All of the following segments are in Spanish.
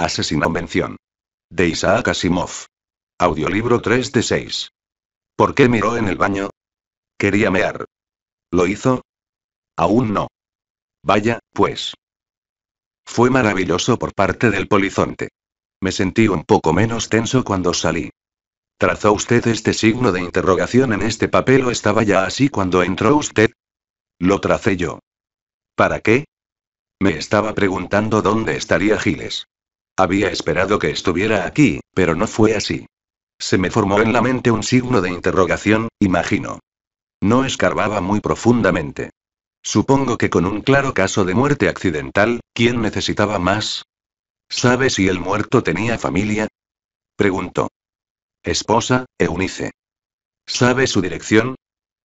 Asesino mención. De Isaac Asimov. Audiolibro 3 de 6. ¿Por qué miró en el baño? Quería mear. ¿Lo hizo? Aún no. Vaya, pues. Fue maravilloso por parte del polizonte. Me sentí un poco menos tenso cuando salí. ¿Trazó usted este signo de interrogación en este papel o estaba ya así cuando entró usted? Lo tracé yo. ¿Para qué? Me estaba preguntando dónde estaría Giles. Había esperado que estuviera aquí, pero no fue así. Se me formó en la mente un signo de interrogación, imagino. No escarbaba muy profundamente. Supongo que con un claro caso de muerte accidental, ¿quién necesitaba más? ¿Sabe si el muerto tenía familia? Preguntó. Esposa, Eunice. ¿Sabe su dirección?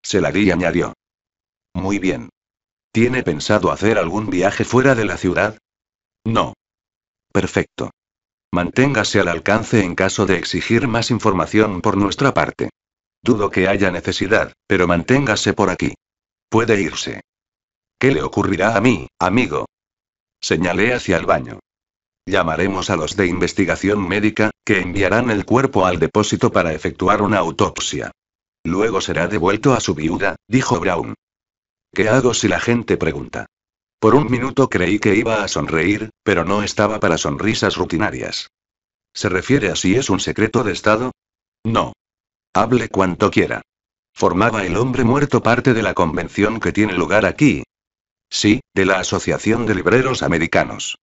Se la di y añadió. Muy bien. ¿Tiene pensado hacer algún viaje fuera de la ciudad? No. Perfecto. Manténgase al alcance en caso de exigir más información por nuestra parte. Dudo que haya necesidad, pero manténgase por aquí. Puede irse. ¿Qué le ocurrirá a mí, amigo? Señalé hacia el baño. Llamaremos a los de investigación médica, que enviarán el cuerpo al depósito para efectuar una autopsia. Luego será devuelto a su viuda, dijo Brown. ¿Qué hago si la gente pregunta? Por un minuto creí que iba a sonreír, pero no estaba para sonrisas rutinarias. ¿Se refiere a si es un secreto de Estado? No. Hable cuanto quiera. ¿Formaba el hombre muerto parte de la convención que tiene lugar aquí? Sí, de la Asociación de Libreros Americanos.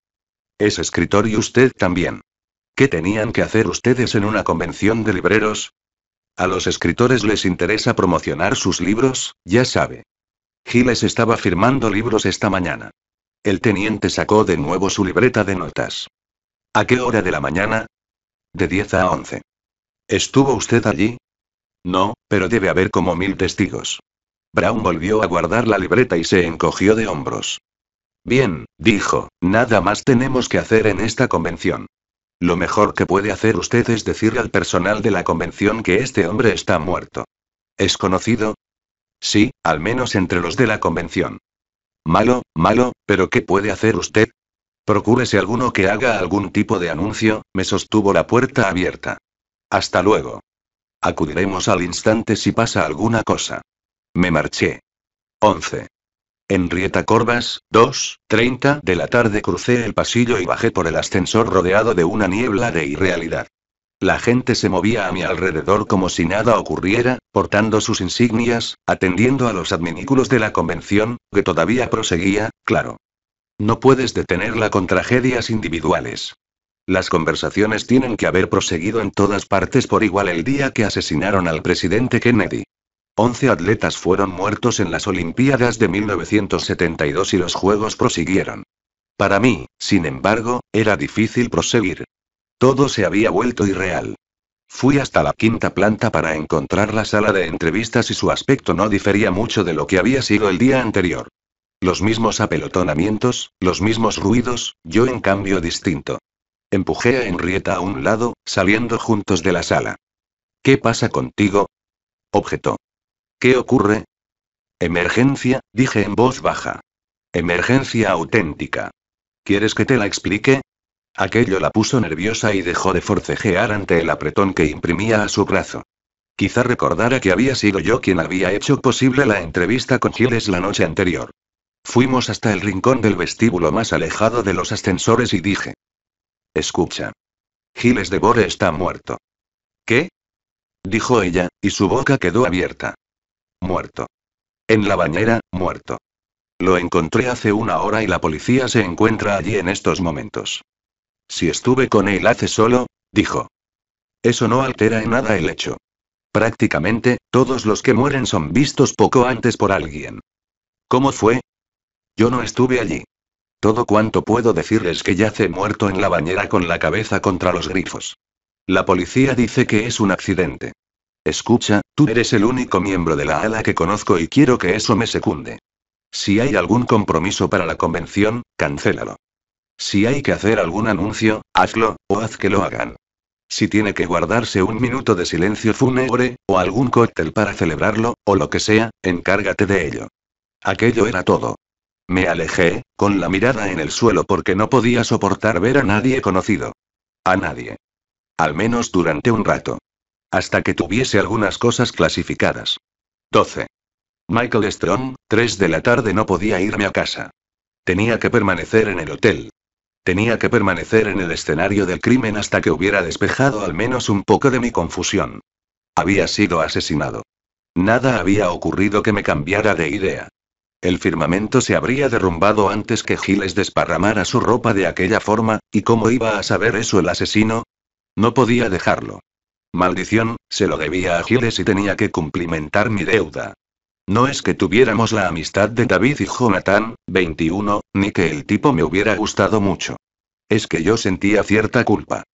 Es escritor y usted también. ¿Qué tenían que hacer ustedes en una convención de libreros? A los escritores les interesa promocionar sus libros, ya sabe. Giles estaba firmando libros esta mañana. El teniente sacó de nuevo su libreta de notas. ¿A qué hora de la mañana? De 10 a 11. ¿Estuvo usted allí? No, pero debe haber como mil testigos. Brown volvió a guardar la libreta y se encogió de hombros. Bien, dijo, nada más tenemos que hacer en esta convención. Lo mejor que puede hacer usted es decirle al personal de la convención que este hombre está muerto. Es conocido, Sí, al menos entre los de la convención. Malo, malo, pero ¿qué puede hacer usted? Procúrese alguno que haga algún tipo de anuncio, me sostuvo la puerta abierta. Hasta luego. Acudiremos al instante si pasa alguna cosa. Me marché. 11. Enrieta Corvas, 2.30 de la tarde crucé el pasillo y bajé por el ascensor rodeado de una niebla de irrealidad. La gente se movía a mi alrededor como si nada ocurriera, portando sus insignias, atendiendo a los adminículos de la convención, que todavía proseguía, claro. No puedes detenerla con tragedias individuales. Las conversaciones tienen que haber proseguido en todas partes por igual el día que asesinaron al presidente Kennedy. Once atletas fueron muertos en las Olimpiadas de 1972 y los Juegos prosiguieron. Para mí, sin embargo, era difícil proseguir. Todo se había vuelto irreal. Fui hasta la quinta planta para encontrar la sala de entrevistas y su aspecto no difería mucho de lo que había sido el día anterior. Los mismos apelotonamientos, los mismos ruidos, yo en cambio distinto. Empujé a Henrietta a un lado, saliendo juntos de la sala. ¿Qué pasa contigo? Objeto. ¿Qué ocurre? Emergencia, dije en voz baja. Emergencia auténtica. ¿Quieres que te la explique? Aquello la puso nerviosa y dejó de forcejear ante el apretón que imprimía a su brazo. Quizá recordara que había sido yo quien había hecho posible la entrevista con Giles la noche anterior. Fuimos hasta el rincón del vestíbulo más alejado de los ascensores y dije. Escucha. Giles de Bore está muerto. ¿Qué? Dijo ella, y su boca quedó abierta. Muerto. En la bañera, muerto. Lo encontré hace una hora y la policía se encuentra allí en estos momentos. Si estuve con él hace solo, dijo. Eso no altera en nada el hecho. Prácticamente, todos los que mueren son vistos poco antes por alguien. ¿Cómo fue? Yo no estuve allí. Todo cuanto puedo decirles que yace muerto en la bañera con la cabeza contra los grifos. La policía dice que es un accidente. Escucha, tú eres el único miembro de la ala que conozco y quiero que eso me secunde. Si hay algún compromiso para la convención, cancélalo. Si hay que hacer algún anuncio, hazlo, o haz que lo hagan. Si tiene que guardarse un minuto de silencio fúnebre, o algún cóctel para celebrarlo, o lo que sea, encárgate de ello. Aquello era todo. Me alejé, con la mirada en el suelo porque no podía soportar ver a nadie conocido. A nadie. Al menos durante un rato. Hasta que tuviese algunas cosas clasificadas. 12. Michael Strong, 3 de la tarde no podía irme a casa. Tenía que permanecer en el hotel, Tenía que permanecer en el escenario del crimen hasta que hubiera despejado al menos un poco de mi confusión. Había sido asesinado. Nada había ocurrido que me cambiara de idea. El firmamento se habría derrumbado antes que Giles desparramara su ropa de aquella forma, ¿y cómo iba a saber eso el asesino? No podía dejarlo. Maldición, se lo debía a Giles y tenía que cumplimentar mi deuda. No es que tuviéramos la amistad de David y Jonathan, 21, ni que el tipo me hubiera gustado mucho. Es que yo sentía cierta culpa.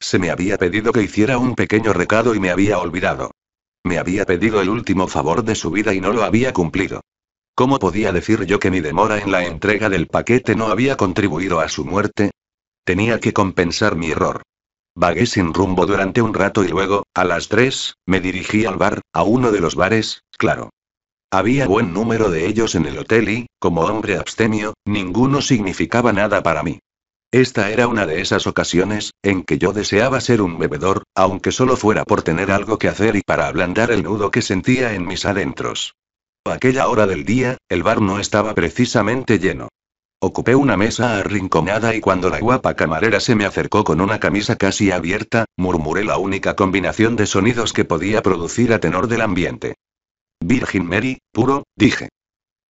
Se me había pedido que hiciera un pequeño recado y me había olvidado. Me había pedido el último favor de su vida y no lo había cumplido. ¿Cómo podía decir yo que mi demora en la entrega del paquete no había contribuido a su muerte? Tenía que compensar mi error. Vagué sin rumbo durante un rato y luego, a las tres, me dirigí al bar, a uno de los bares, claro, había buen número de ellos en el hotel y, como hombre abstemio, ninguno significaba nada para mí. Esta era una de esas ocasiones, en que yo deseaba ser un bebedor, aunque solo fuera por tener algo que hacer y para ablandar el nudo que sentía en mis adentros. A aquella hora del día, el bar no estaba precisamente lleno. Ocupé una mesa arrinconada y cuando la guapa camarera se me acercó con una camisa casi abierta, murmuré la única combinación de sonidos que podía producir a tenor del ambiente. Virgin Mary, puro, dije.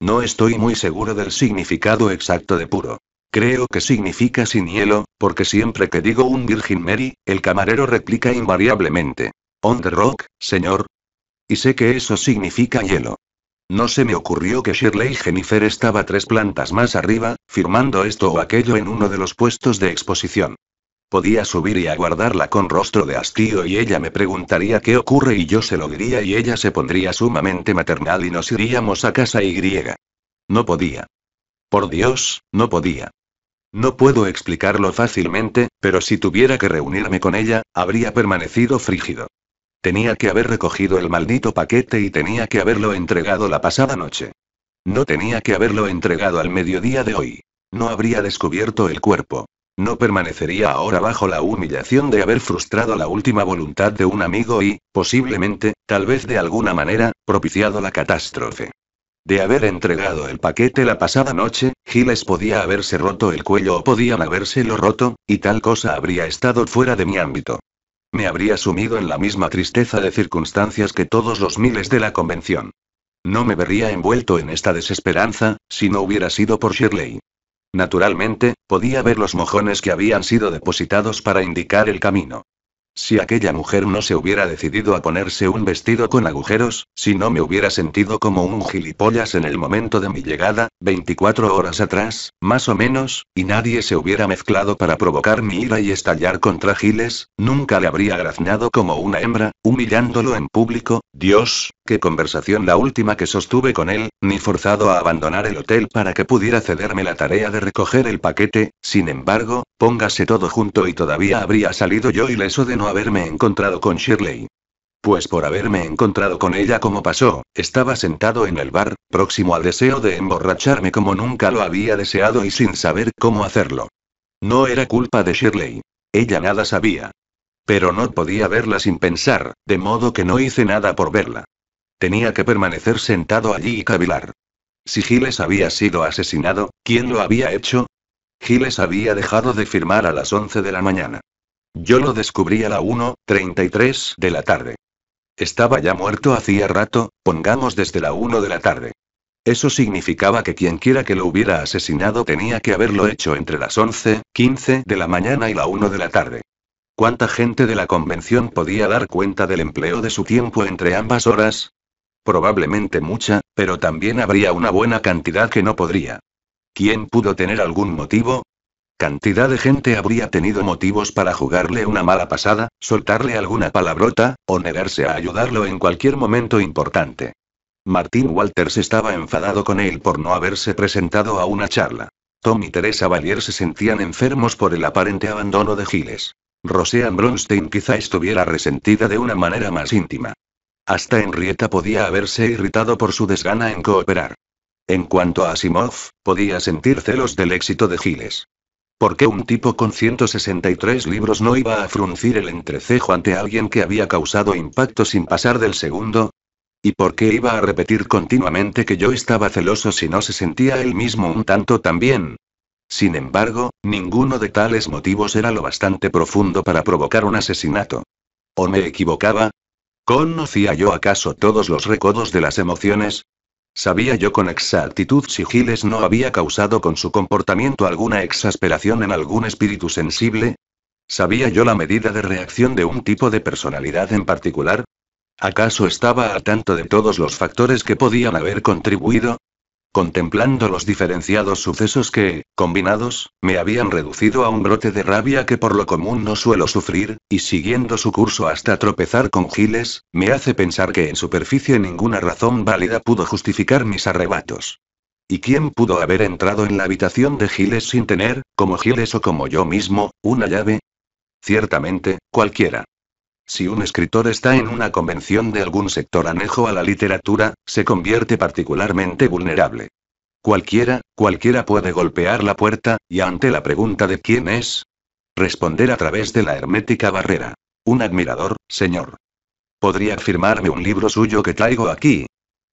No estoy muy seguro del significado exacto de puro. Creo que significa sin hielo, porque siempre que digo un Virgin Mary, el camarero replica invariablemente. On the rock, señor. Y sé que eso significa hielo. No se me ocurrió que Shirley Jennifer estaba tres plantas más arriba, firmando esto o aquello en uno de los puestos de exposición. Podía subir y aguardarla con rostro de hastío y ella me preguntaría qué ocurre y yo se lo diría y ella se pondría sumamente maternal y nos iríamos a casa y griega. No podía. Por Dios, no podía. No puedo explicarlo fácilmente, pero si tuviera que reunirme con ella, habría permanecido frígido. Tenía que haber recogido el maldito paquete y tenía que haberlo entregado la pasada noche. No tenía que haberlo entregado al mediodía de hoy. No habría descubierto el cuerpo. No permanecería ahora bajo la humillación de haber frustrado la última voluntad de un amigo y, posiblemente, tal vez de alguna manera, propiciado la catástrofe. De haber entregado el paquete la pasada noche, Giles podía haberse roto el cuello o podían habérselo roto, y tal cosa habría estado fuera de mi ámbito. Me habría sumido en la misma tristeza de circunstancias que todos los miles de la convención. No me vería envuelto en esta desesperanza, si no hubiera sido por Shirley. Naturalmente, podía ver los mojones que habían sido depositados para indicar el camino. Si aquella mujer no se hubiera decidido a ponerse un vestido con agujeros, si no me hubiera sentido como un gilipollas en el momento de mi llegada, 24 horas atrás, más o menos, y nadie se hubiera mezclado para provocar mi ira y estallar contra Giles, nunca le habría graznado como una hembra, humillándolo en público, Dios, Qué conversación la última que sostuve con él, ni forzado a abandonar el hotel para que pudiera cederme la tarea de recoger el paquete, sin embargo, póngase todo junto y todavía habría salido yo ileso de no haberme encontrado con Shirley. Pues por haberme encontrado con ella como pasó, estaba sentado en el bar, próximo al deseo de emborracharme como nunca lo había deseado y sin saber cómo hacerlo. No era culpa de Shirley. Ella nada sabía. Pero no podía verla sin pensar, de modo que no hice nada por verla. Tenía que permanecer sentado allí y cavilar. Si Giles había sido asesinado, ¿quién lo había hecho? Giles había dejado de firmar a las 11 de la mañana. Yo lo descubrí a la 1.33 de la tarde. Estaba ya muerto hacía rato, pongamos desde la 1 de la tarde. Eso significaba que quienquiera que lo hubiera asesinado tenía que haberlo hecho entre las 11, 15 de la mañana y la 1 de la tarde. ¿Cuánta gente de la convención podía dar cuenta del empleo de su tiempo entre ambas horas? Probablemente mucha, pero también habría una buena cantidad que no podría. ¿Quién pudo tener algún motivo? Cantidad de gente habría tenido motivos para jugarle una mala pasada, soltarle alguna palabrota, o negarse a ayudarlo en cualquier momento importante. Martin Walters estaba enfadado con él por no haberse presentado a una charla. Tom y Teresa Valier se sentían enfermos por el aparente abandono de Giles. Roseanne Bronstein quizá estuviera resentida de una manera más íntima. Hasta Henrietta podía haberse irritado por su desgana en cooperar. En cuanto a Asimov, podía sentir celos del éxito de Giles. ¿Por qué un tipo con 163 libros no iba a fruncir el entrecejo ante alguien que había causado impacto sin pasar del segundo? ¿Y por qué iba a repetir continuamente que yo estaba celoso si no se sentía él mismo un tanto también? Sin embargo, ninguno de tales motivos era lo bastante profundo para provocar un asesinato. ¿O me equivocaba? ¿Conocía yo acaso todos los recodos de las emociones? ¿Sabía yo con exactitud si Giles no había causado con su comportamiento alguna exasperación en algún espíritu sensible? ¿Sabía yo la medida de reacción de un tipo de personalidad en particular? ¿Acaso estaba al tanto de todos los factores que podían haber contribuido? contemplando los diferenciados sucesos que, combinados, me habían reducido a un brote de rabia que por lo común no suelo sufrir, y siguiendo su curso hasta tropezar con Giles, me hace pensar que en superficie ninguna razón válida pudo justificar mis arrebatos. ¿Y quién pudo haber entrado en la habitación de Giles sin tener, como Giles o como yo mismo, una llave? Ciertamente, cualquiera. Si un escritor está en una convención de algún sector anejo a la literatura, se convierte particularmente vulnerable. Cualquiera, cualquiera puede golpear la puerta, y ante la pregunta de quién es, responder a través de la hermética barrera. Un admirador, señor. Podría firmarme un libro suyo que traigo aquí.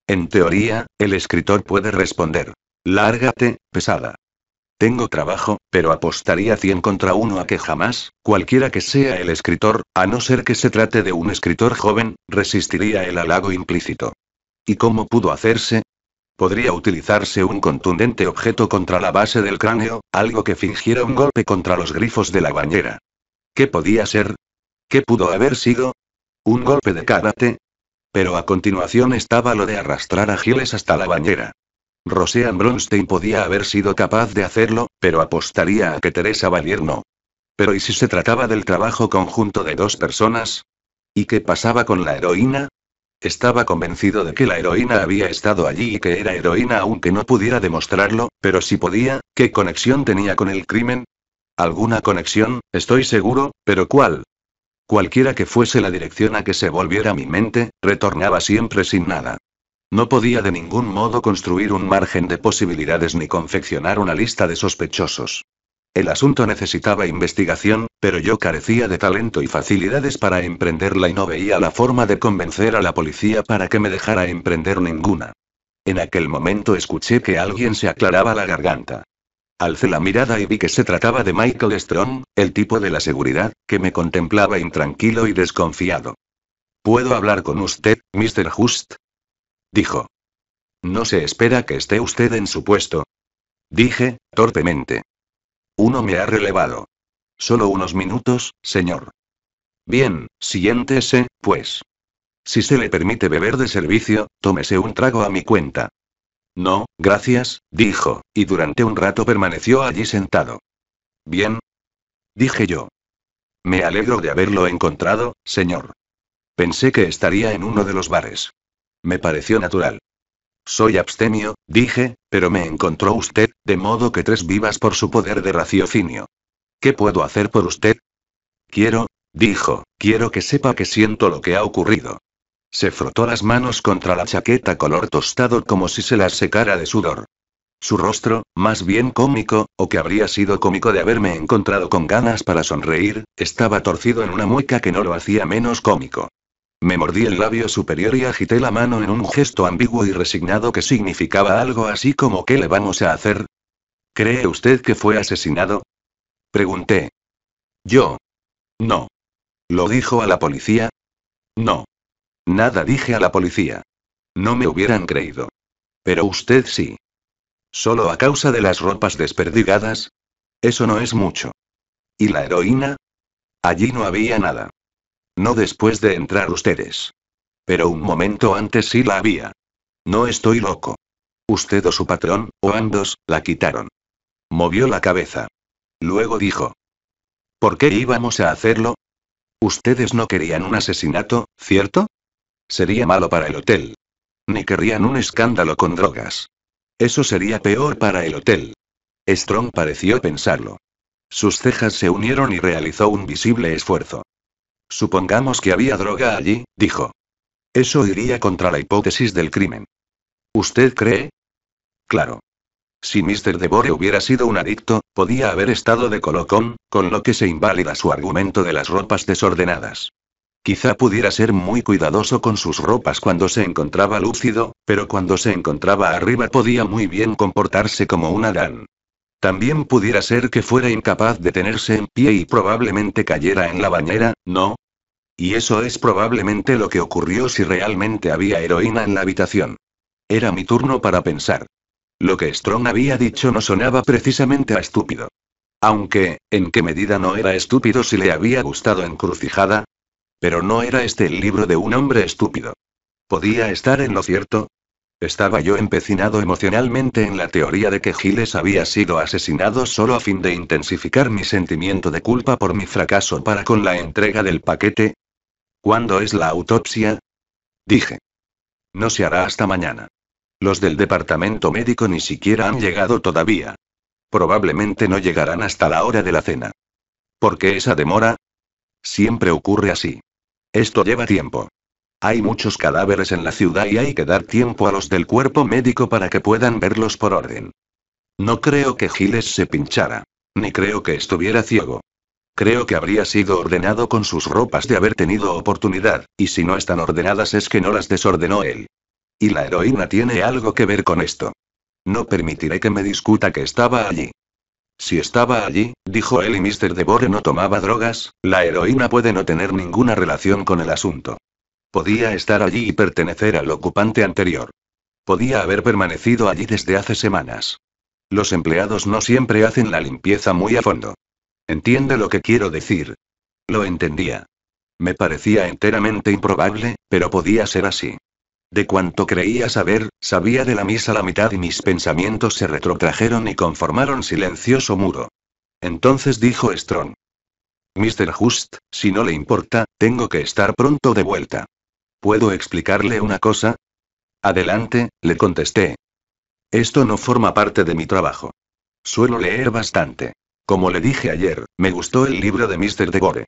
En teoría, el escritor puede responder. Lárgate, pesada. Tengo trabajo, pero apostaría 100 contra uno a que jamás, cualquiera que sea el escritor, a no ser que se trate de un escritor joven, resistiría el halago implícito. ¿Y cómo pudo hacerse? Podría utilizarse un contundente objeto contra la base del cráneo, algo que fingiera un golpe contra los grifos de la bañera. ¿Qué podía ser? ¿Qué pudo haber sido? ¿Un golpe de karate? Pero a continuación estaba lo de arrastrar a Giles hasta la bañera. Roseanne Bronstein podía haber sido capaz de hacerlo, pero apostaría a que Teresa Valier no. Pero ¿y si se trataba del trabajo conjunto de dos personas? ¿Y qué pasaba con la heroína? Estaba convencido de que la heroína había estado allí y que era heroína aunque no pudiera demostrarlo, pero si podía, ¿qué conexión tenía con el crimen? Alguna conexión, estoy seguro, pero ¿cuál? Cualquiera que fuese la dirección a que se volviera mi mente, retornaba siempre sin nada. No podía de ningún modo construir un margen de posibilidades ni confeccionar una lista de sospechosos. El asunto necesitaba investigación, pero yo carecía de talento y facilidades para emprenderla y no veía la forma de convencer a la policía para que me dejara emprender ninguna. En aquel momento escuché que alguien se aclaraba la garganta. Alcé la mirada y vi que se trataba de Michael Strong, el tipo de la seguridad, que me contemplaba intranquilo y desconfiado. ¿Puedo hablar con usted, Mr. Just? dijo. No se espera que esté usted en su puesto. Dije, torpemente. Uno me ha relevado. Solo unos minutos, señor. Bien, siéntese, pues. Si se le permite beber de servicio, tómese un trago a mi cuenta. No, gracias, dijo, y durante un rato permaneció allí sentado. Bien. Dije yo. Me alegro de haberlo encontrado, señor. Pensé que estaría en uno de los bares. Me pareció natural. Soy abstemio, dije, pero me encontró usted, de modo que tres vivas por su poder de raciocinio. ¿Qué puedo hacer por usted? Quiero, dijo, quiero que sepa que siento lo que ha ocurrido. Se frotó las manos contra la chaqueta color tostado como si se las secara de sudor. Su rostro, más bien cómico, o que habría sido cómico de haberme encontrado con ganas para sonreír, estaba torcido en una mueca que no lo hacía menos cómico. Me mordí el labio superior y agité la mano en un gesto ambiguo y resignado que significaba algo así como ¿qué le vamos a hacer? ¿Cree usted que fue asesinado? Pregunté. Yo. No. ¿Lo dijo a la policía? No. Nada dije a la policía. No me hubieran creído. Pero usted sí. Solo a causa de las ropas desperdigadas. Eso no es mucho. ¿Y la heroína? Allí no había nada. No después de entrar ustedes. Pero un momento antes sí la había. No estoy loco. Usted o su patrón, o ambos, la quitaron. Movió la cabeza. Luego dijo. ¿Por qué íbamos a hacerlo? Ustedes no querían un asesinato, ¿cierto? Sería malo para el hotel. Ni querrían un escándalo con drogas. Eso sería peor para el hotel. Strong pareció pensarlo. Sus cejas se unieron y realizó un visible esfuerzo. Supongamos que había droga allí, dijo. Eso iría contra la hipótesis del crimen. ¿Usted cree? Claro. Si Mr. Devore hubiera sido un adicto, podía haber estado de colocón, con lo que se invalida su argumento de las ropas desordenadas. Quizá pudiera ser muy cuidadoso con sus ropas cuando se encontraba lúcido, pero cuando se encontraba arriba podía muy bien comportarse como un Adán. También pudiera ser que fuera incapaz de tenerse en pie y probablemente cayera en la bañera, ¿no? Y eso es probablemente lo que ocurrió si realmente había heroína en la habitación. Era mi turno para pensar. Lo que Strong había dicho no sonaba precisamente a estúpido. Aunque, ¿en qué medida no era estúpido si le había gustado encrucijada? Pero no era este el libro de un hombre estúpido. ¿Podía estar en lo cierto? Estaba yo empecinado emocionalmente en la teoría de que Giles había sido asesinado solo a fin de intensificar mi sentimiento de culpa por mi fracaso para con la entrega del paquete. ¿Cuándo es la autopsia? Dije. No se hará hasta mañana. Los del departamento médico ni siquiera han llegado todavía. Probablemente no llegarán hasta la hora de la cena. ¿Por qué esa demora? Siempre ocurre así. Esto lleva tiempo. Hay muchos cadáveres en la ciudad y hay que dar tiempo a los del cuerpo médico para que puedan verlos por orden. No creo que Giles se pinchara. Ni creo que estuviera ciego. Creo que habría sido ordenado con sus ropas de haber tenido oportunidad, y si no están ordenadas es que no las desordenó él. Y la heroína tiene algo que ver con esto. No permitiré que me discuta que estaba allí. Si estaba allí, dijo él y Mr. Devore no tomaba drogas, la heroína puede no tener ninguna relación con el asunto. Podía estar allí y pertenecer al ocupante anterior. Podía haber permanecido allí desde hace semanas. Los empleados no siempre hacen la limpieza muy a fondo. Entiende lo que quiero decir. Lo entendía. Me parecía enteramente improbable, pero podía ser así. De cuanto creía saber, sabía de la misa la mitad y mis pensamientos se retrotrajeron y conformaron silencioso muro. Entonces dijo Strong. Mr. Just, si no le importa, tengo que estar pronto de vuelta. ¿Puedo explicarle una cosa? Adelante, le contesté. Esto no forma parte de mi trabajo. Suelo leer bastante. Como le dije ayer, me gustó el libro de Mr. De Gore.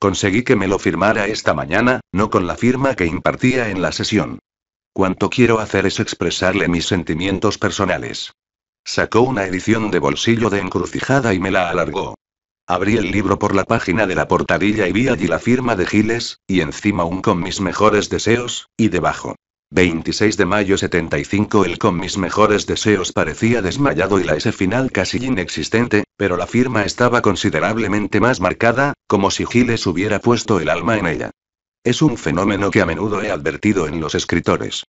Conseguí que me lo firmara esta mañana, no con la firma que impartía en la sesión. Cuanto quiero hacer es expresarle mis sentimientos personales. Sacó una edición de bolsillo de encrucijada y me la alargó. Abrí el libro por la página de la portadilla y vi allí la firma de Giles, y encima un con mis mejores deseos, y debajo. 26 de mayo 75 El con mis mejores deseos parecía desmayado y la S final casi inexistente, pero la firma estaba considerablemente más marcada, como si Giles hubiera puesto el alma en ella. Es un fenómeno que a menudo he advertido en los escritores.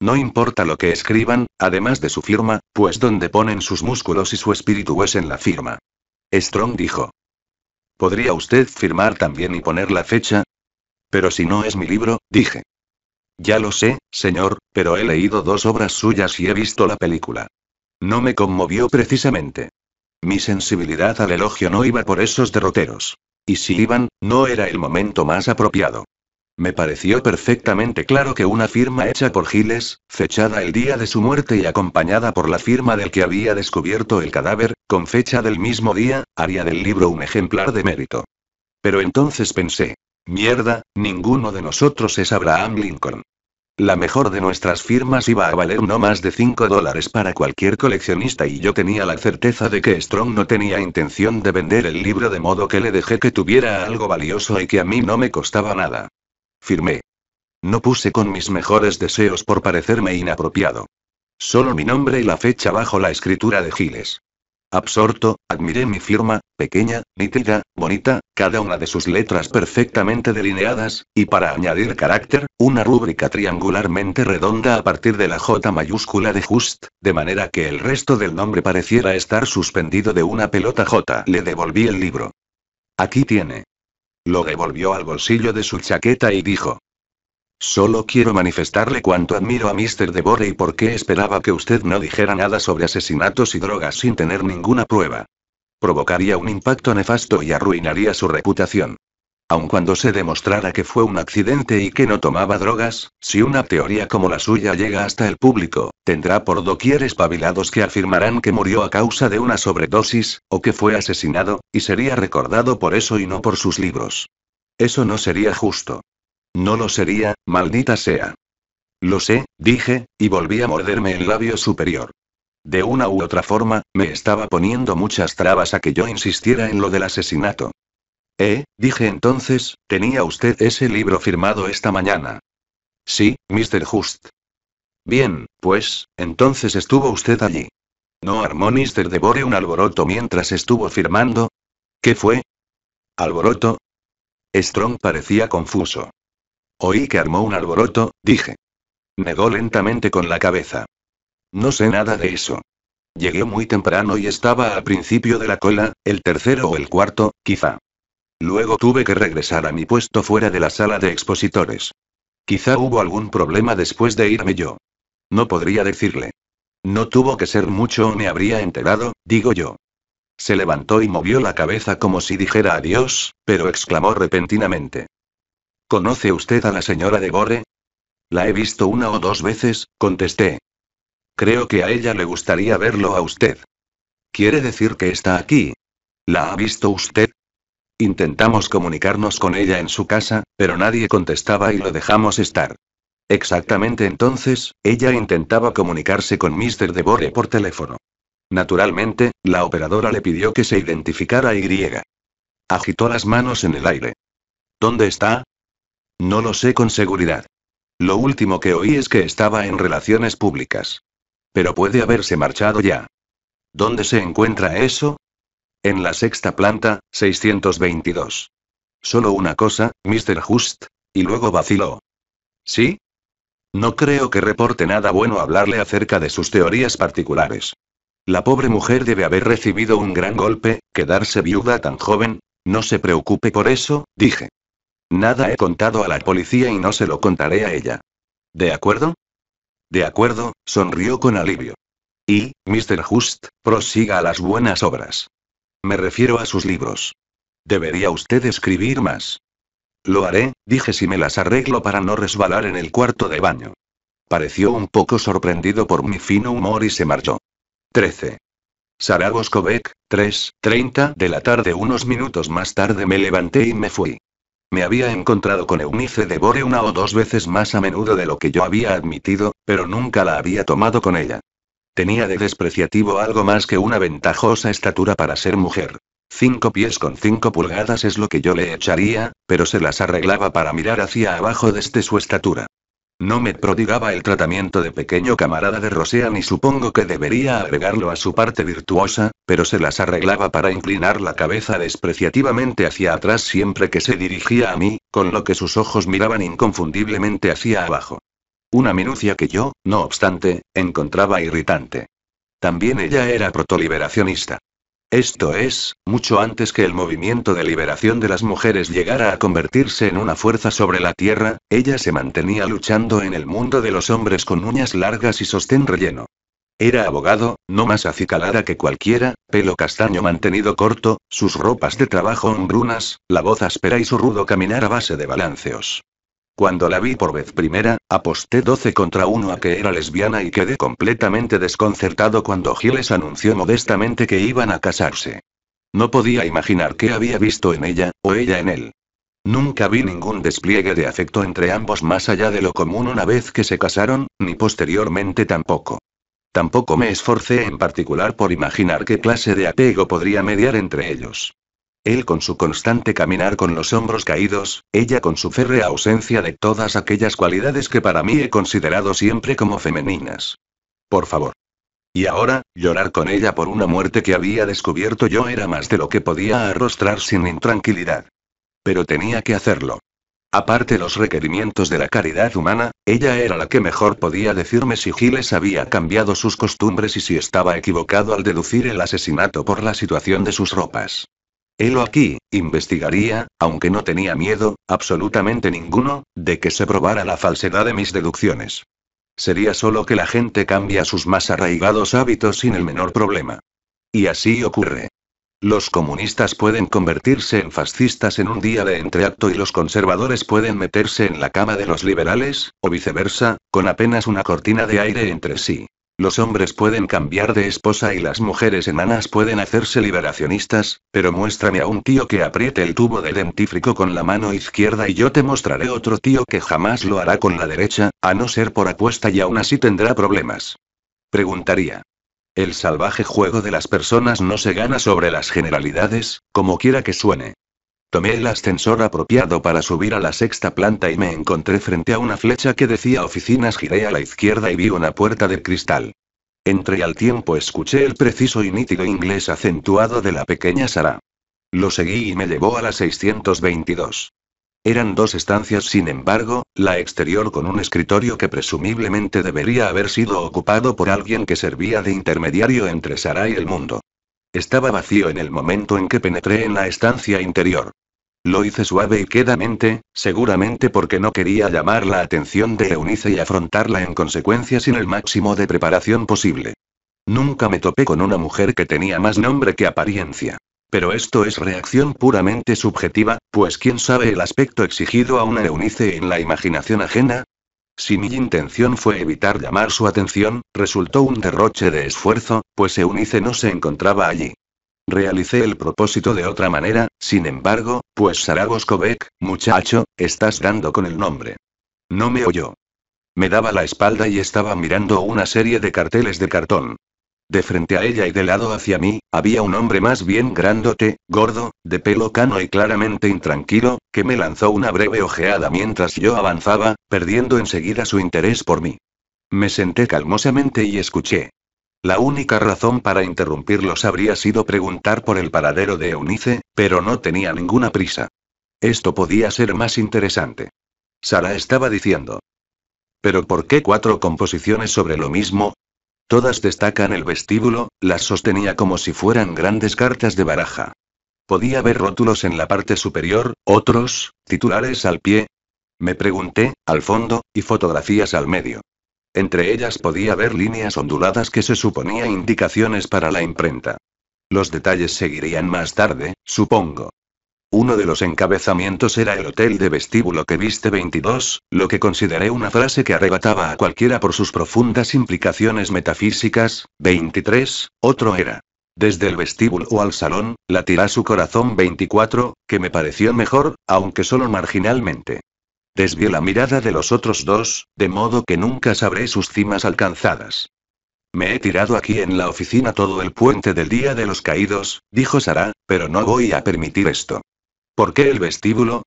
No importa lo que escriban, además de su firma, pues donde ponen sus músculos y su espíritu es en la firma. Strong dijo. ¿Podría usted firmar también y poner la fecha? Pero si no es mi libro, dije. Ya lo sé, señor, pero he leído dos obras suyas y he visto la película. No me conmovió precisamente. Mi sensibilidad al elogio no iba por esos derroteros. Y si iban, no era el momento más apropiado. Me pareció perfectamente claro que una firma hecha por Giles, fechada el día de su muerte y acompañada por la firma del que había descubierto el cadáver, con fecha del mismo día, haría del libro un ejemplar de mérito. Pero entonces pensé, mierda, ninguno de nosotros es Abraham Lincoln. La mejor de nuestras firmas iba a valer no más de 5 dólares para cualquier coleccionista y yo tenía la certeza de que Strong no tenía intención de vender el libro de modo que le dejé que tuviera algo valioso y que a mí no me costaba nada. Firmé. No puse con mis mejores deseos por parecerme inapropiado. Solo mi nombre y la fecha bajo la escritura de Giles. Absorto, admiré mi firma, pequeña, nítida, bonita, cada una de sus letras perfectamente delineadas, y para añadir carácter, una rúbrica triangularmente redonda a partir de la J mayúscula de Just, de manera que el resto del nombre pareciera estar suspendido de una pelota J. Le devolví el libro. Aquí tiene. Lo devolvió al bolsillo de su chaqueta y dijo. Solo quiero manifestarle cuánto admiro a Mr. Devore y por qué esperaba que usted no dijera nada sobre asesinatos y drogas sin tener ninguna prueba. Provocaría un impacto nefasto y arruinaría su reputación. Aun cuando se demostrara que fue un accidente y que no tomaba drogas, si una teoría como la suya llega hasta el público, tendrá por doquier espabilados que afirmarán que murió a causa de una sobredosis, o que fue asesinado, y sería recordado por eso y no por sus libros. Eso no sería justo. No lo sería, maldita sea. Lo sé, dije, y volví a morderme el labio superior. De una u otra forma, me estaba poniendo muchas trabas a que yo insistiera en lo del asesinato. Eh, dije entonces, ¿tenía usted ese libro firmado esta mañana? Sí, Mr. Just. Bien, pues, entonces estuvo usted allí. ¿No armó Mr. Devore un alboroto mientras estuvo firmando? ¿Qué fue? ¿Alboroto? Strong parecía confuso. Oí que armó un alboroto, dije. Negó lentamente con la cabeza. No sé nada de eso. Llegué muy temprano y estaba al principio de la cola, el tercero o el cuarto, quizá. Luego tuve que regresar a mi puesto fuera de la sala de expositores. Quizá hubo algún problema después de irme yo. No podría decirle. No tuvo que ser mucho o me habría enterado, digo yo. Se levantó y movió la cabeza como si dijera adiós, pero exclamó repentinamente. ¿Conoce usted a la señora de Gore? La he visto una o dos veces, contesté. Creo que a ella le gustaría verlo a usted. ¿Quiere decir que está aquí? ¿La ha visto usted? Intentamos comunicarnos con ella en su casa, pero nadie contestaba y lo dejamos estar. Exactamente entonces, ella intentaba comunicarse con Mr. Devore por teléfono. Naturalmente, la operadora le pidió que se identificara y agitó las manos en el aire. ¿Dónde está? No lo sé con seguridad. Lo último que oí es que estaba en relaciones públicas. Pero puede haberse marchado ya. ¿Dónde se encuentra eso? En la sexta planta, 622. Solo una cosa, Mr. Just. Y luego vaciló. ¿Sí? No creo que reporte nada bueno hablarle acerca de sus teorías particulares. La pobre mujer debe haber recibido un gran golpe, quedarse viuda tan joven. No se preocupe por eso, dije. Nada he contado a la policía y no se lo contaré a ella. ¿De acuerdo? De acuerdo, sonrió con alivio. Y, Mr. Just, prosiga a las buenas obras. Me refiero a sus libros. Debería usted escribir más. Lo haré, dije si me las arreglo para no resbalar en el cuarto de baño. Pareció un poco sorprendido por mi fino humor y se marchó. 13. 3, 3.30 de la tarde. Unos minutos más tarde me levanté y me fui. Me había encontrado con Eunice de Bore una o dos veces más a menudo de lo que yo había admitido, pero nunca la había tomado con ella. Tenía de despreciativo algo más que una ventajosa estatura para ser mujer. Cinco pies con cinco pulgadas es lo que yo le echaría, pero se las arreglaba para mirar hacia abajo desde su estatura. No me prodigaba el tratamiento de pequeño camarada de Rosea ni supongo que debería agregarlo a su parte virtuosa, pero se las arreglaba para inclinar la cabeza despreciativamente hacia atrás siempre que se dirigía a mí, con lo que sus ojos miraban inconfundiblemente hacia abajo. Una minucia que yo, no obstante, encontraba irritante. También ella era protoliberacionista. Esto es, mucho antes que el movimiento de liberación de las mujeres llegara a convertirse en una fuerza sobre la Tierra, ella se mantenía luchando en el mundo de los hombres con uñas largas y sostén relleno. Era abogado, no más acicalada que cualquiera, pelo castaño mantenido corto, sus ropas de trabajo hombrunas, la voz áspera y su rudo caminar a base de balanceos. Cuando la vi por vez primera, aposté 12 contra uno a que era lesbiana y quedé completamente desconcertado cuando Giles anunció modestamente que iban a casarse. No podía imaginar qué había visto en ella, o ella en él. Nunca vi ningún despliegue de afecto entre ambos más allá de lo común una vez que se casaron, ni posteriormente tampoco. Tampoco me esforcé en particular por imaginar qué clase de apego podría mediar entre ellos él con su constante caminar con los hombros caídos, ella con su férrea ausencia de todas aquellas cualidades que para mí he considerado siempre como femeninas. Por favor. Y ahora, llorar con ella por una muerte que había descubierto yo era más de lo que podía arrostrar sin intranquilidad. Pero tenía que hacerlo. Aparte los requerimientos de la caridad humana, ella era la que mejor podía decirme si Giles había cambiado sus costumbres y si estaba equivocado al deducir el asesinato por la situación de sus ropas. Helo aquí, investigaría, aunque no tenía miedo, absolutamente ninguno, de que se probara la falsedad de mis deducciones. Sería solo que la gente cambia sus más arraigados hábitos sin el menor problema. Y así ocurre. Los comunistas pueden convertirse en fascistas en un día de entreacto y los conservadores pueden meterse en la cama de los liberales, o viceversa, con apenas una cortina de aire entre sí. Los hombres pueden cambiar de esposa y las mujeres enanas pueden hacerse liberacionistas, pero muéstrame a un tío que apriete el tubo de dentífrico con la mano izquierda y yo te mostraré otro tío que jamás lo hará con la derecha, a no ser por apuesta y aún así tendrá problemas. Preguntaría. El salvaje juego de las personas no se gana sobre las generalidades, como quiera que suene. Tomé el ascensor apropiado para subir a la sexta planta y me encontré frente a una flecha que decía oficinas. Giré a la izquierda y vi una puerta de cristal. Entré al tiempo escuché el preciso y nítido inglés acentuado de la pequeña Sara. Lo seguí y me llevó a la 622. Eran dos estancias, sin embargo, la exterior con un escritorio que presumiblemente debería haber sido ocupado por alguien que servía de intermediario entre Sara y el mundo. Estaba vacío en el momento en que penetré en la estancia interior. Lo hice suave y quedamente, seguramente porque no quería llamar la atención de Eunice y afrontarla en consecuencia sin el máximo de preparación posible. Nunca me topé con una mujer que tenía más nombre que apariencia. Pero esto es reacción puramente subjetiva, pues quién sabe el aspecto exigido a una Eunice en la imaginación ajena, si mi intención fue evitar llamar su atención, resultó un derroche de esfuerzo, pues Eunice no se encontraba allí. Realicé el propósito de otra manera, sin embargo, pues Saragos muchacho, estás dando con el nombre. No me oyó. Me daba la espalda y estaba mirando una serie de carteles de cartón. De frente a ella y de lado hacia mí, había un hombre más bien grandote, gordo, de pelo cano y claramente intranquilo, que me lanzó una breve ojeada mientras yo avanzaba, perdiendo enseguida su interés por mí. Me senté calmosamente y escuché. La única razón para interrumpirlos habría sido preguntar por el paradero de Eunice, pero no tenía ninguna prisa. Esto podía ser más interesante. Sara estaba diciendo. ¿Pero por qué cuatro composiciones sobre lo mismo? Todas destacan el vestíbulo, las sostenía como si fueran grandes cartas de baraja. Podía ver rótulos en la parte superior, otros, titulares al pie. Me pregunté, al fondo, y fotografías al medio. Entre ellas podía ver líneas onduladas que se suponía indicaciones para la imprenta. Los detalles seguirían más tarde, supongo. Uno de los encabezamientos era el hotel de vestíbulo que viste 22, lo que consideré una frase que arrebataba a cualquiera por sus profundas implicaciones metafísicas, 23, otro era. Desde el vestíbulo o al salón, latirá su corazón 24, que me pareció mejor, aunque solo marginalmente. Desvié la mirada de los otros dos, de modo que nunca sabré sus cimas alcanzadas. Me he tirado aquí en la oficina todo el puente del Día de los Caídos, dijo Sara, pero no voy a permitir esto. ¿Por qué el vestíbulo?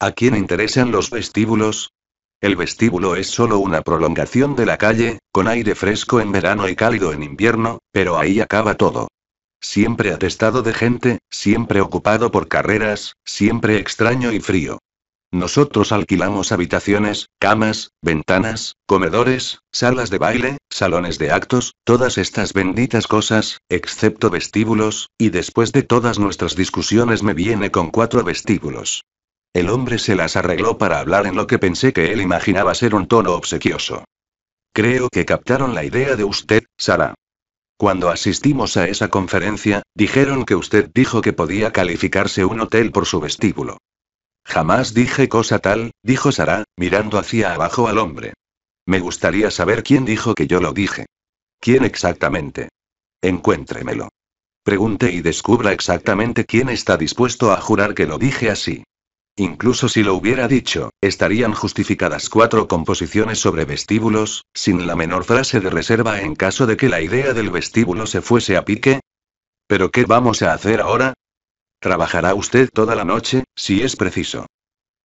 ¿A quién interesan los vestíbulos? El vestíbulo es solo una prolongación de la calle, con aire fresco en verano y cálido en invierno, pero ahí acaba todo. Siempre atestado de gente, siempre ocupado por carreras, siempre extraño y frío. Nosotros alquilamos habitaciones, camas, ventanas, comedores, salas de baile, salones de actos, todas estas benditas cosas, excepto vestíbulos, y después de todas nuestras discusiones me viene con cuatro vestíbulos. El hombre se las arregló para hablar en lo que pensé que él imaginaba ser un tono obsequioso. Creo que captaron la idea de usted, Sara. Cuando asistimos a esa conferencia, dijeron que usted dijo que podía calificarse un hotel por su vestíbulo. Jamás dije cosa tal, dijo Sara, mirando hacia abajo al hombre. Me gustaría saber quién dijo que yo lo dije. ¿Quién exactamente? Encuéntremelo. Pregunte y descubra exactamente quién está dispuesto a jurar que lo dije así. Incluso si lo hubiera dicho, estarían justificadas cuatro composiciones sobre vestíbulos, sin la menor frase de reserva en caso de que la idea del vestíbulo se fuese a pique. ¿Pero qué vamos a hacer ahora? Trabajará usted toda la noche, si es preciso.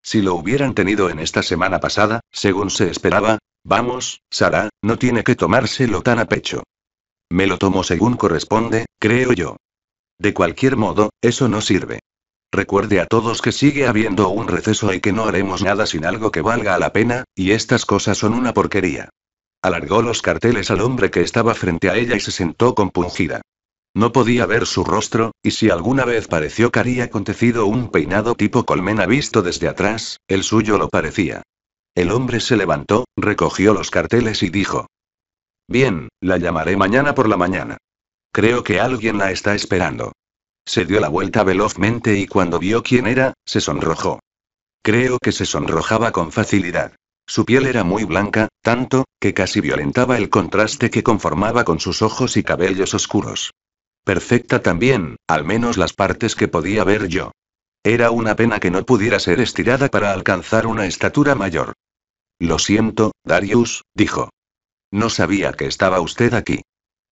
Si lo hubieran tenido en esta semana pasada, según se esperaba, vamos, Sara, no tiene que tomárselo tan a pecho. Me lo tomo según corresponde, creo yo. De cualquier modo, eso no sirve. Recuerde a todos que sigue habiendo un receso y que no haremos nada sin algo que valga la pena, y estas cosas son una porquería. Alargó los carteles al hombre que estaba frente a ella y se sentó compungida. No podía ver su rostro, y si alguna vez pareció que había acontecido un peinado tipo colmena visto desde atrás, el suyo lo parecía. El hombre se levantó, recogió los carteles y dijo. Bien, la llamaré mañana por la mañana. Creo que alguien la está esperando. Se dio la vuelta velozmente y cuando vio quién era, se sonrojó. Creo que se sonrojaba con facilidad. Su piel era muy blanca, tanto, que casi violentaba el contraste que conformaba con sus ojos y cabellos oscuros. Perfecta también, al menos las partes que podía ver yo. Era una pena que no pudiera ser estirada para alcanzar una estatura mayor. Lo siento, Darius, dijo. No sabía que estaba usted aquí.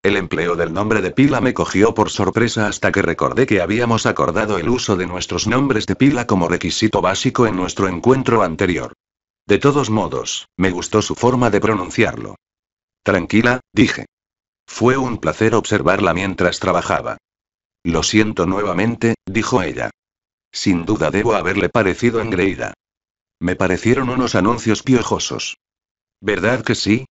El empleo del nombre de pila me cogió por sorpresa hasta que recordé que habíamos acordado el uso de nuestros nombres de pila como requisito básico en nuestro encuentro anterior. De todos modos, me gustó su forma de pronunciarlo. Tranquila, dije. Fue un placer observarla mientras trabajaba. Lo siento nuevamente, dijo ella. Sin duda debo haberle parecido engreída. Me parecieron unos anuncios piojosos. ¿Verdad que sí?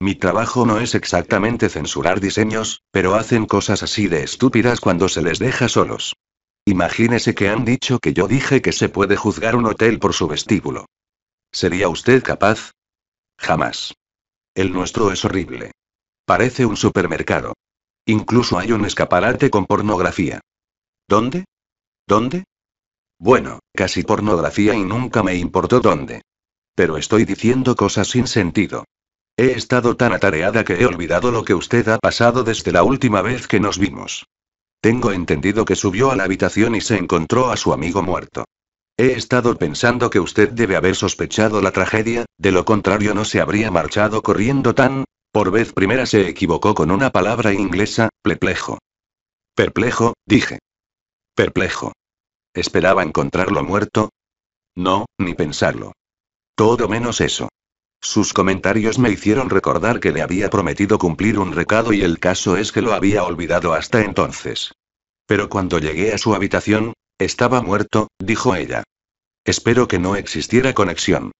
Mi trabajo no es exactamente censurar diseños, pero hacen cosas así de estúpidas cuando se les deja solos. Imagínese que han dicho que yo dije que se puede juzgar un hotel por su vestíbulo. ¿Sería usted capaz? Jamás. El nuestro es horrible. Parece un supermercado. Incluso hay un escaparate con pornografía. ¿Dónde? ¿Dónde? Bueno, casi pornografía y nunca me importó dónde. Pero estoy diciendo cosas sin sentido. He estado tan atareada que he olvidado lo que usted ha pasado desde la última vez que nos vimos. Tengo entendido que subió a la habitación y se encontró a su amigo muerto. He estado pensando que usted debe haber sospechado la tragedia, de lo contrario no se habría marchado corriendo tan, por vez primera se equivocó con una palabra inglesa, perplejo. Perplejo, dije. Perplejo. ¿Esperaba encontrarlo muerto? No, ni pensarlo. Todo menos eso. Sus comentarios me hicieron recordar que le había prometido cumplir un recado y el caso es que lo había olvidado hasta entonces. Pero cuando llegué a su habitación, estaba muerto, dijo ella. Espero que no existiera conexión.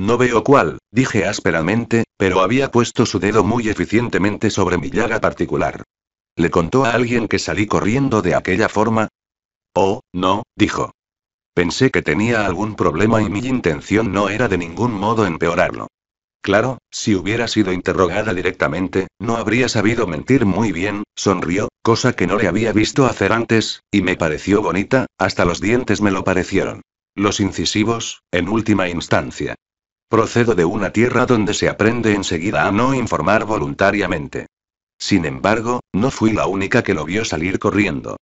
No veo cuál, dije ásperamente, pero había puesto su dedo muy eficientemente sobre mi llaga particular. ¿Le contó a alguien que salí corriendo de aquella forma? Oh, no, dijo. Pensé que tenía algún problema y mi intención no era de ningún modo empeorarlo. Claro, si hubiera sido interrogada directamente, no habría sabido mentir muy bien, sonrió, cosa que no le había visto hacer antes, y me pareció bonita, hasta los dientes me lo parecieron. Los incisivos, en última instancia. Procedo de una tierra donde se aprende enseguida a no informar voluntariamente. Sin embargo, no fui la única que lo vio salir corriendo.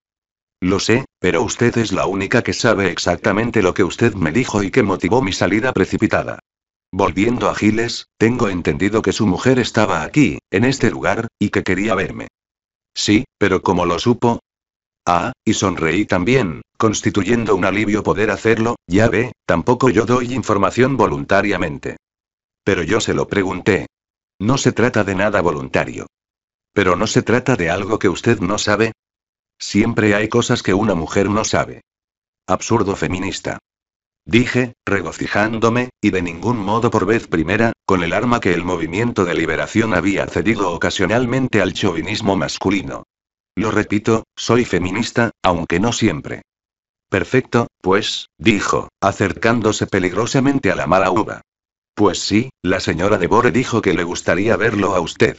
Lo sé, pero usted es la única que sabe exactamente lo que usted me dijo y que motivó mi salida precipitada. Volviendo a Giles, tengo entendido que su mujer estaba aquí, en este lugar, y que quería verme. Sí, pero como lo supo, Ah, y sonreí también, constituyendo un alivio poder hacerlo, ya ve, tampoco yo doy información voluntariamente. Pero yo se lo pregunté. No se trata de nada voluntario. Pero no se trata de algo que usted no sabe. Siempre hay cosas que una mujer no sabe. Absurdo feminista. Dije, regocijándome, y de ningún modo por vez primera, con el arma que el movimiento de liberación había cedido ocasionalmente al chauvinismo masculino. Lo repito, soy feminista, aunque no siempre. Perfecto, pues, dijo, acercándose peligrosamente a la mala uva. Pues sí, la señora de Bore dijo que le gustaría verlo a usted.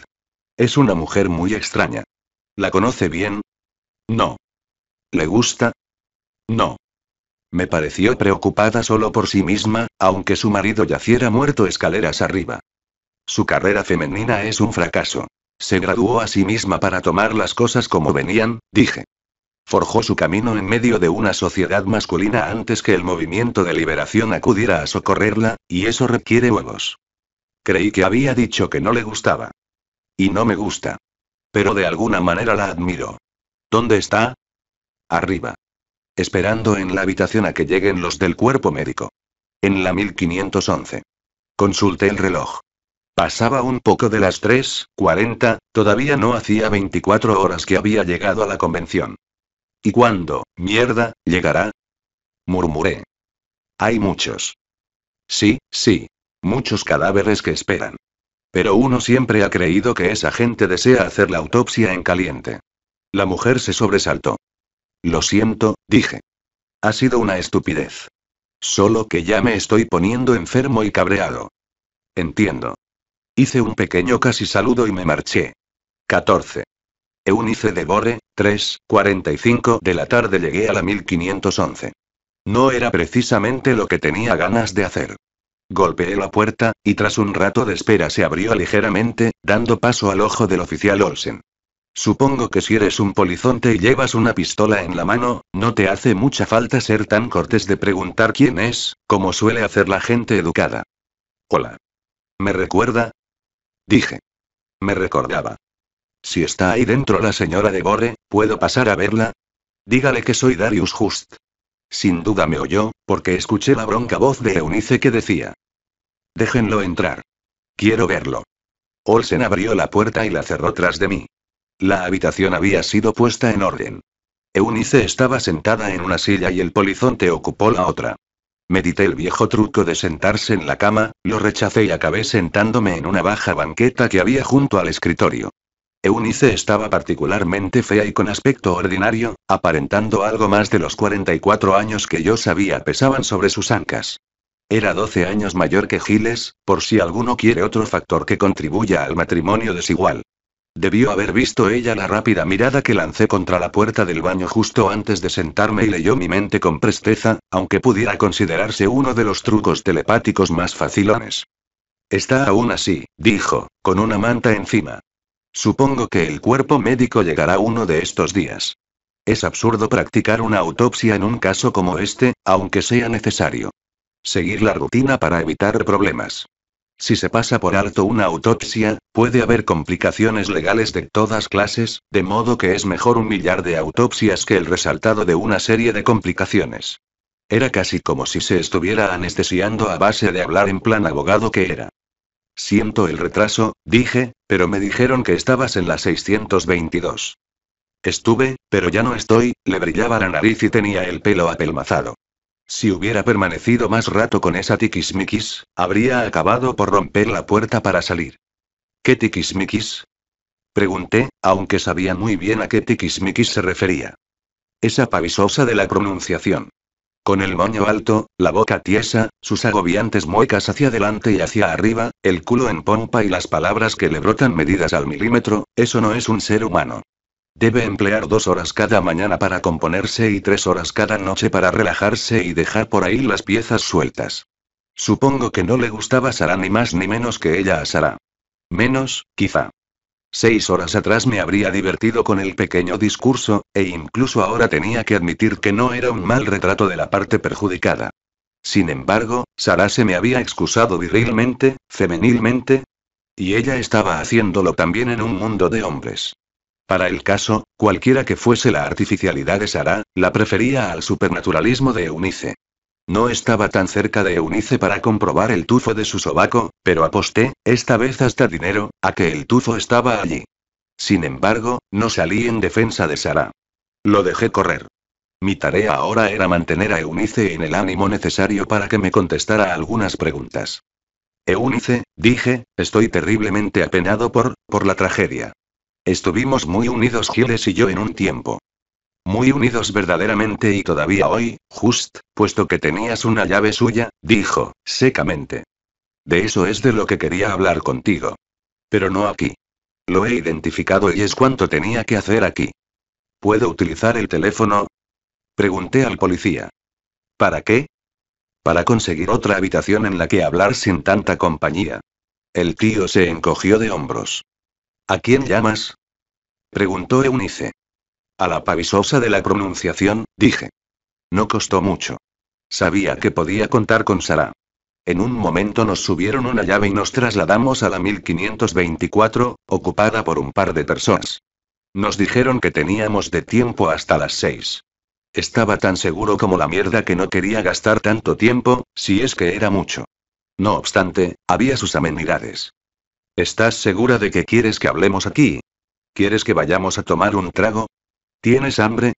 Es una mujer muy extraña. ¿La conoce bien? No. ¿Le gusta? No. Me pareció preocupada solo por sí misma, aunque su marido yaciera muerto escaleras arriba. Su carrera femenina es un fracaso. Se graduó a sí misma para tomar las cosas como venían, dije. Forjó su camino en medio de una sociedad masculina antes que el movimiento de liberación acudiera a socorrerla, y eso requiere huevos. Creí que había dicho que no le gustaba. Y no me gusta. Pero de alguna manera la admiro. ¿Dónde está? Arriba. Esperando en la habitación a que lleguen los del cuerpo médico. En la 1511. Consulté el reloj. Pasaba un poco de las 3.40, todavía no hacía 24 horas que había llegado a la convención. ¿Y cuándo, mierda, llegará? murmuré. Hay muchos. Sí, sí. Muchos cadáveres que esperan. Pero uno siempre ha creído que esa gente desea hacer la autopsia en caliente. La mujer se sobresaltó. Lo siento, dije. Ha sido una estupidez. Solo que ya me estoy poniendo enfermo y cabreado. Entiendo. Hice un pequeño casi saludo y me marché. 14. Eunice de 3, 3.45 de la tarde llegué a la 1511. No era precisamente lo que tenía ganas de hacer. Golpeé la puerta, y tras un rato de espera se abrió ligeramente, dando paso al ojo del oficial Olsen. Supongo que si eres un polizonte y llevas una pistola en la mano, no te hace mucha falta ser tan cortés de preguntar quién es, como suele hacer la gente educada. Hola. ¿Me recuerda? Dije. Me recordaba. Si está ahí dentro la señora de Borre, ¿puedo pasar a verla? Dígale que soy Darius Just. Sin duda me oyó, porque escuché la bronca voz de Eunice que decía. Déjenlo entrar. Quiero verlo. Olsen abrió la puerta y la cerró tras de mí. La habitación había sido puesta en orden. Eunice estaba sentada en una silla y el polizonte ocupó la otra. Medité el viejo truco de sentarse en la cama, lo rechacé y acabé sentándome en una baja banqueta que había junto al escritorio. Eunice estaba particularmente fea y con aspecto ordinario, aparentando algo más de los 44 años que yo sabía pesaban sobre sus ancas. Era 12 años mayor que Giles, por si alguno quiere otro factor que contribuya al matrimonio desigual. Debió haber visto ella la rápida mirada que lancé contra la puerta del baño justo antes de sentarme y leyó mi mente con presteza, aunque pudiera considerarse uno de los trucos telepáticos más facilones. Está aún así, dijo, con una manta encima. Supongo que el cuerpo médico llegará uno de estos días. Es absurdo practicar una autopsia en un caso como este, aunque sea necesario. Seguir la rutina para evitar problemas. Si se pasa por alto una autopsia, puede haber complicaciones legales de todas clases, de modo que es mejor un millar de autopsias que el resaltado de una serie de complicaciones. Era casi como si se estuviera anestesiando a base de hablar en plan abogado que era. Siento el retraso, dije, pero me dijeron que estabas en la 622. Estuve, pero ya no estoy, le brillaba la nariz y tenía el pelo apelmazado. Si hubiera permanecido más rato con esa tiquismiquis, habría acabado por romper la puerta para salir. ¿Qué tiquismiquis? Pregunté, aunque sabía muy bien a qué tiquismiquis se refería. Esa pavisosa de la pronunciación. Con el moño alto, la boca tiesa, sus agobiantes muecas hacia adelante y hacia arriba, el culo en pompa y las palabras que le brotan medidas al milímetro, eso no es un ser humano. Debe emplear dos horas cada mañana para componerse y tres horas cada noche para relajarse y dejar por ahí las piezas sueltas. Supongo que no le gustaba Sara ni más ni menos que ella a Sara. Menos, quizá. Seis horas atrás me habría divertido con el pequeño discurso, e incluso ahora tenía que admitir que no era un mal retrato de la parte perjudicada. Sin embargo, Sara se me había excusado virilmente, femenilmente. Y ella estaba haciéndolo también en un mundo de hombres. Para el caso, cualquiera que fuese la artificialidad de Sara, la prefería al supernaturalismo de Eunice. No estaba tan cerca de Eunice para comprobar el tufo de su sobaco, pero aposté, esta vez hasta dinero, a que el tufo estaba allí. Sin embargo, no salí en defensa de Sara. Lo dejé correr. Mi tarea ahora era mantener a Eunice en el ánimo necesario para que me contestara algunas preguntas. Eunice, dije, estoy terriblemente apenado por, por la tragedia. Estuvimos muy unidos Giles y yo en un tiempo. Muy unidos verdaderamente y todavía hoy, Just, puesto que tenías una llave suya, dijo, secamente. De eso es de lo que quería hablar contigo. Pero no aquí. Lo he identificado y es cuanto tenía que hacer aquí. ¿Puedo utilizar el teléfono? Pregunté al policía. ¿Para qué? Para conseguir otra habitación en la que hablar sin tanta compañía. El tío se encogió de hombros. ¿A quién llamas? preguntó Eunice. A la pavisosa de la pronunciación, dije. No costó mucho. Sabía que podía contar con Sara. En un momento nos subieron una llave y nos trasladamos a la 1524, ocupada por un par de personas. Nos dijeron que teníamos de tiempo hasta las seis. Estaba tan seguro como la mierda que no quería gastar tanto tiempo, si es que era mucho. No obstante, había sus amenidades. ¿Estás segura de que quieres que hablemos aquí? ¿Quieres que vayamos a tomar un trago? ¿Tienes hambre?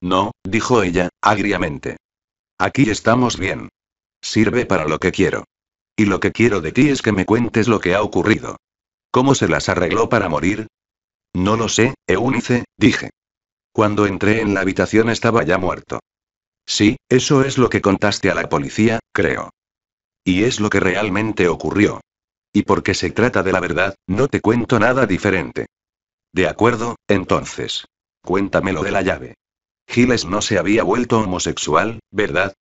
No, dijo ella, agriamente. Aquí estamos bien. Sirve para lo que quiero. Y lo que quiero de ti es que me cuentes lo que ha ocurrido. ¿Cómo se las arregló para morir? No lo sé, Eunice, dije. Cuando entré en la habitación estaba ya muerto. Sí, eso es lo que contaste a la policía, creo. Y es lo que realmente ocurrió. Y porque se trata de la verdad, no te cuento nada diferente. De acuerdo, entonces. Cuéntamelo de la llave. Giles no se había vuelto homosexual, ¿verdad?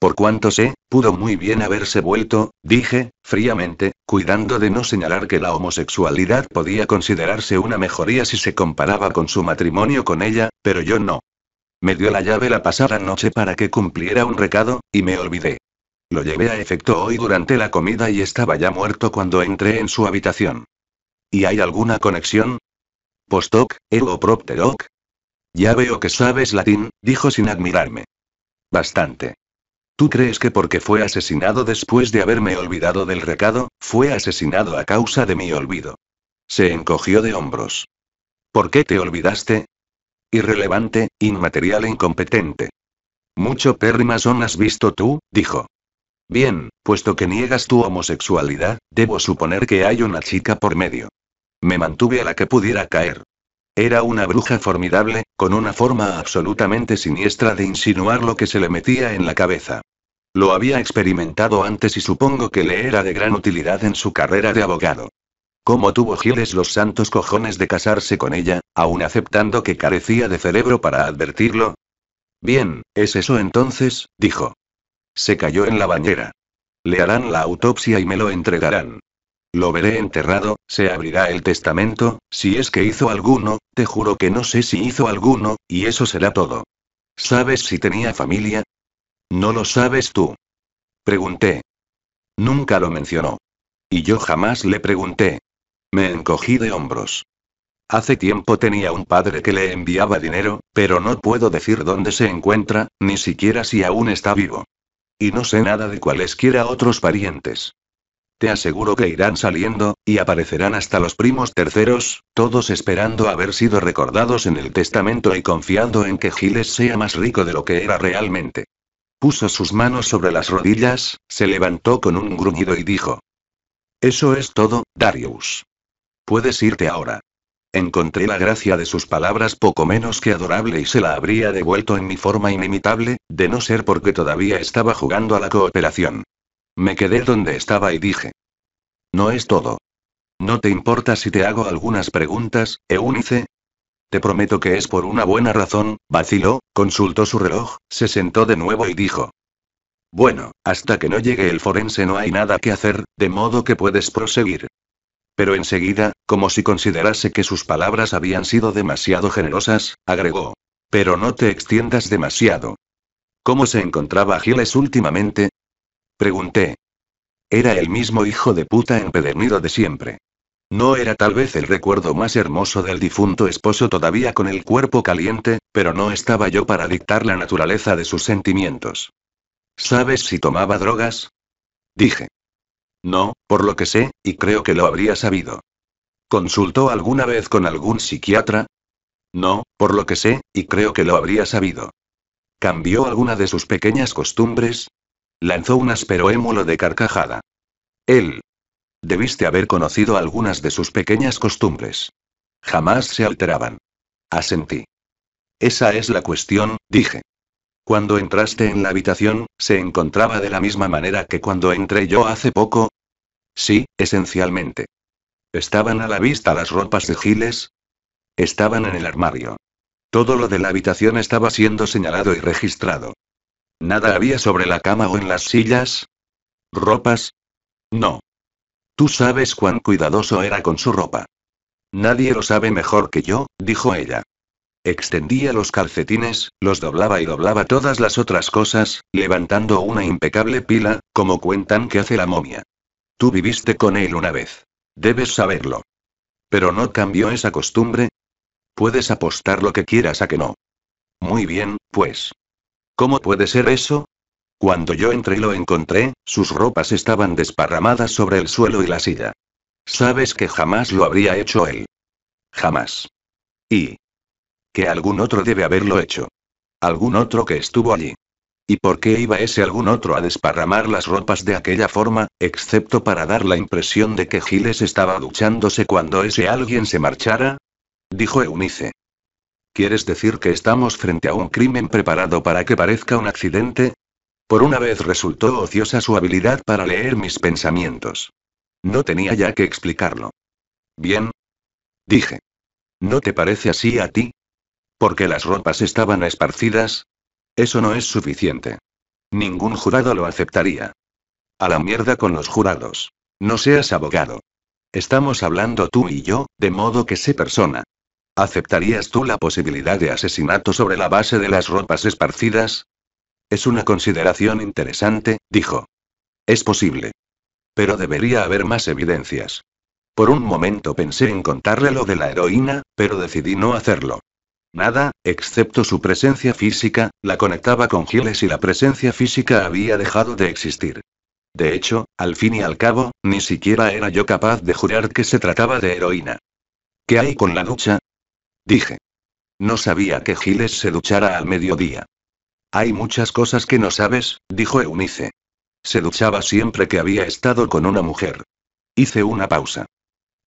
Por cuanto sé, pudo muy bien haberse vuelto, dije, fríamente, cuidando de no señalar que la homosexualidad podía considerarse una mejoría si se comparaba con su matrimonio con ella, pero yo no. Me dio la llave la pasada noche para que cumpliera un recado, y me olvidé. Lo llevé a efecto hoy durante la comida y estaba ya muerto cuando entré en su habitación. ¿Y hay alguna conexión? Postoc, ego propteroc. Ya veo que sabes latín, dijo sin admirarme. Bastante. ¿Tú crees que porque fue asesinado después de haberme olvidado del recado, fue asesinado a causa de mi olvido? Se encogió de hombros. ¿Por qué te olvidaste? Irrelevante, inmaterial e incompetente. Mucho pérrima has visto tú, dijo. Bien, puesto que niegas tu homosexualidad, debo suponer que hay una chica por medio. Me mantuve a la que pudiera caer. Era una bruja formidable, con una forma absolutamente siniestra de insinuar lo que se le metía en la cabeza. Lo había experimentado antes y supongo que le era de gran utilidad en su carrera de abogado. ¿Cómo tuvo Giles los santos cojones de casarse con ella, aun aceptando que carecía de cerebro para advertirlo? Bien, es eso entonces, dijo. Se cayó en la bañera. Le harán la autopsia y me lo entregarán. Lo veré enterrado, se abrirá el testamento, si es que hizo alguno, te juro que no sé si hizo alguno, y eso será todo. ¿Sabes si tenía familia? No lo sabes tú. Pregunté. Nunca lo mencionó. Y yo jamás le pregunté. Me encogí de hombros. Hace tiempo tenía un padre que le enviaba dinero, pero no puedo decir dónde se encuentra, ni siquiera si aún está vivo. Y no sé nada de cualesquiera otros parientes. Te aseguro que irán saliendo, y aparecerán hasta los primos terceros, todos esperando haber sido recordados en el testamento y confiando en que Giles sea más rico de lo que era realmente. Puso sus manos sobre las rodillas, se levantó con un gruñido y dijo. Eso es todo, Darius. Puedes irte ahora. Encontré la gracia de sus palabras poco menos que adorable y se la habría devuelto en mi forma inimitable, de no ser porque todavía estaba jugando a la cooperación. Me quedé donde estaba y dije. No es todo. ¿No te importa si te hago algunas preguntas, Eunice? Te prometo que es por una buena razón, vaciló, consultó su reloj, se sentó de nuevo y dijo. Bueno, hasta que no llegue el forense no hay nada que hacer, de modo que puedes proseguir. Pero enseguida, como si considerase que sus palabras habían sido demasiado generosas, agregó. Pero no te extiendas demasiado. ¿Cómo se encontraba Giles últimamente? Pregunté. Era el mismo hijo de puta empedernido de siempre. No era tal vez el recuerdo más hermoso del difunto esposo todavía con el cuerpo caliente, pero no estaba yo para dictar la naturaleza de sus sentimientos. ¿Sabes si tomaba drogas? Dije. No, por lo que sé, y creo que lo habría sabido. ¿Consultó alguna vez con algún psiquiatra? No, por lo que sé, y creo que lo habría sabido. ¿Cambió alguna de sus pequeñas costumbres? Lanzó un áspero émulo de carcajada. Él. Debiste haber conocido algunas de sus pequeñas costumbres. Jamás se alteraban. Asentí. Esa es la cuestión, dije. Cuando entraste en la habitación, ¿se encontraba de la misma manera que cuando entré yo hace poco? Sí, esencialmente. ¿Estaban a la vista las ropas de Giles? Estaban en el armario. Todo lo de la habitación estaba siendo señalado y registrado. Nada había sobre la cama o en las sillas. ¿Ropas? No. Tú sabes cuán cuidadoso era con su ropa. Nadie lo sabe mejor que yo, dijo ella. Extendía los calcetines, los doblaba y doblaba todas las otras cosas, levantando una impecable pila, como cuentan que hace la momia. Tú viviste con él una vez. Debes saberlo. Pero no cambió esa costumbre. Puedes apostar lo que quieras a que no. Muy bien, pues. ¿Cómo puede ser eso? Cuando yo entré y lo encontré, sus ropas estaban desparramadas sobre el suelo y la silla. Sabes que jamás lo habría hecho él. Jamás. Y. Que algún otro debe haberlo hecho. Algún otro que estuvo allí. ¿Y por qué iba ese algún otro a desparramar las ropas de aquella forma, excepto para dar la impresión de que Giles estaba duchándose cuando ese alguien se marchara? Dijo Eunice. ¿Quieres decir que estamos frente a un crimen preparado para que parezca un accidente? Por una vez resultó ociosa su habilidad para leer mis pensamientos. No tenía ya que explicarlo. Bien. Dije. ¿No te parece así a ti? Porque las ropas estaban esparcidas, eso no es suficiente. Ningún jurado lo aceptaría. A la mierda con los jurados. No seas abogado. Estamos hablando tú y yo, de modo que sé persona. ¿Aceptarías tú la posibilidad de asesinato sobre la base de las ropas esparcidas? Es una consideración interesante, dijo. Es posible. Pero debería haber más evidencias. Por un momento pensé en contarle lo de la heroína, pero decidí no hacerlo. Nada, excepto su presencia física, la conectaba con Giles y la presencia física había dejado de existir. De hecho, al fin y al cabo, ni siquiera era yo capaz de jurar que se trataba de heroína. ¿Qué hay con la ducha? Dije. No sabía que Giles se duchara al mediodía. Hay muchas cosas que no sabes, dijo Eunice. Se duchaba siempre que había estado con una mujer. Hice una pausa.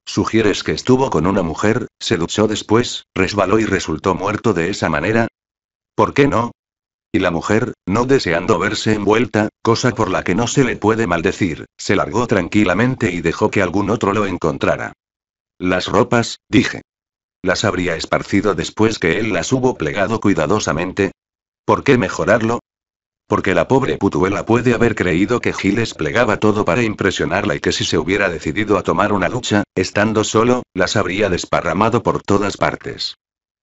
¿Sugieres que estuvo con una mujer, se duchó después, resbaló y resultó muerto de esa manera? ¿Por qué no? Y la mujer, no deseando verse envuelta, cosa por la que no se le puede maldecir, se largó tranquilamente y dejó que algún otro lo encontrara. Las ropas, dije. Las habría esparcido después que él las hubo plegado cuidadosamente. ¿Por qué mejorarlo? porque la pobre putuela puede haber creído que Giles plegaba todo para impresionarla y que si se hubiera decidido a tomar una lucha, estando solo, las habría desparramado por todas partes.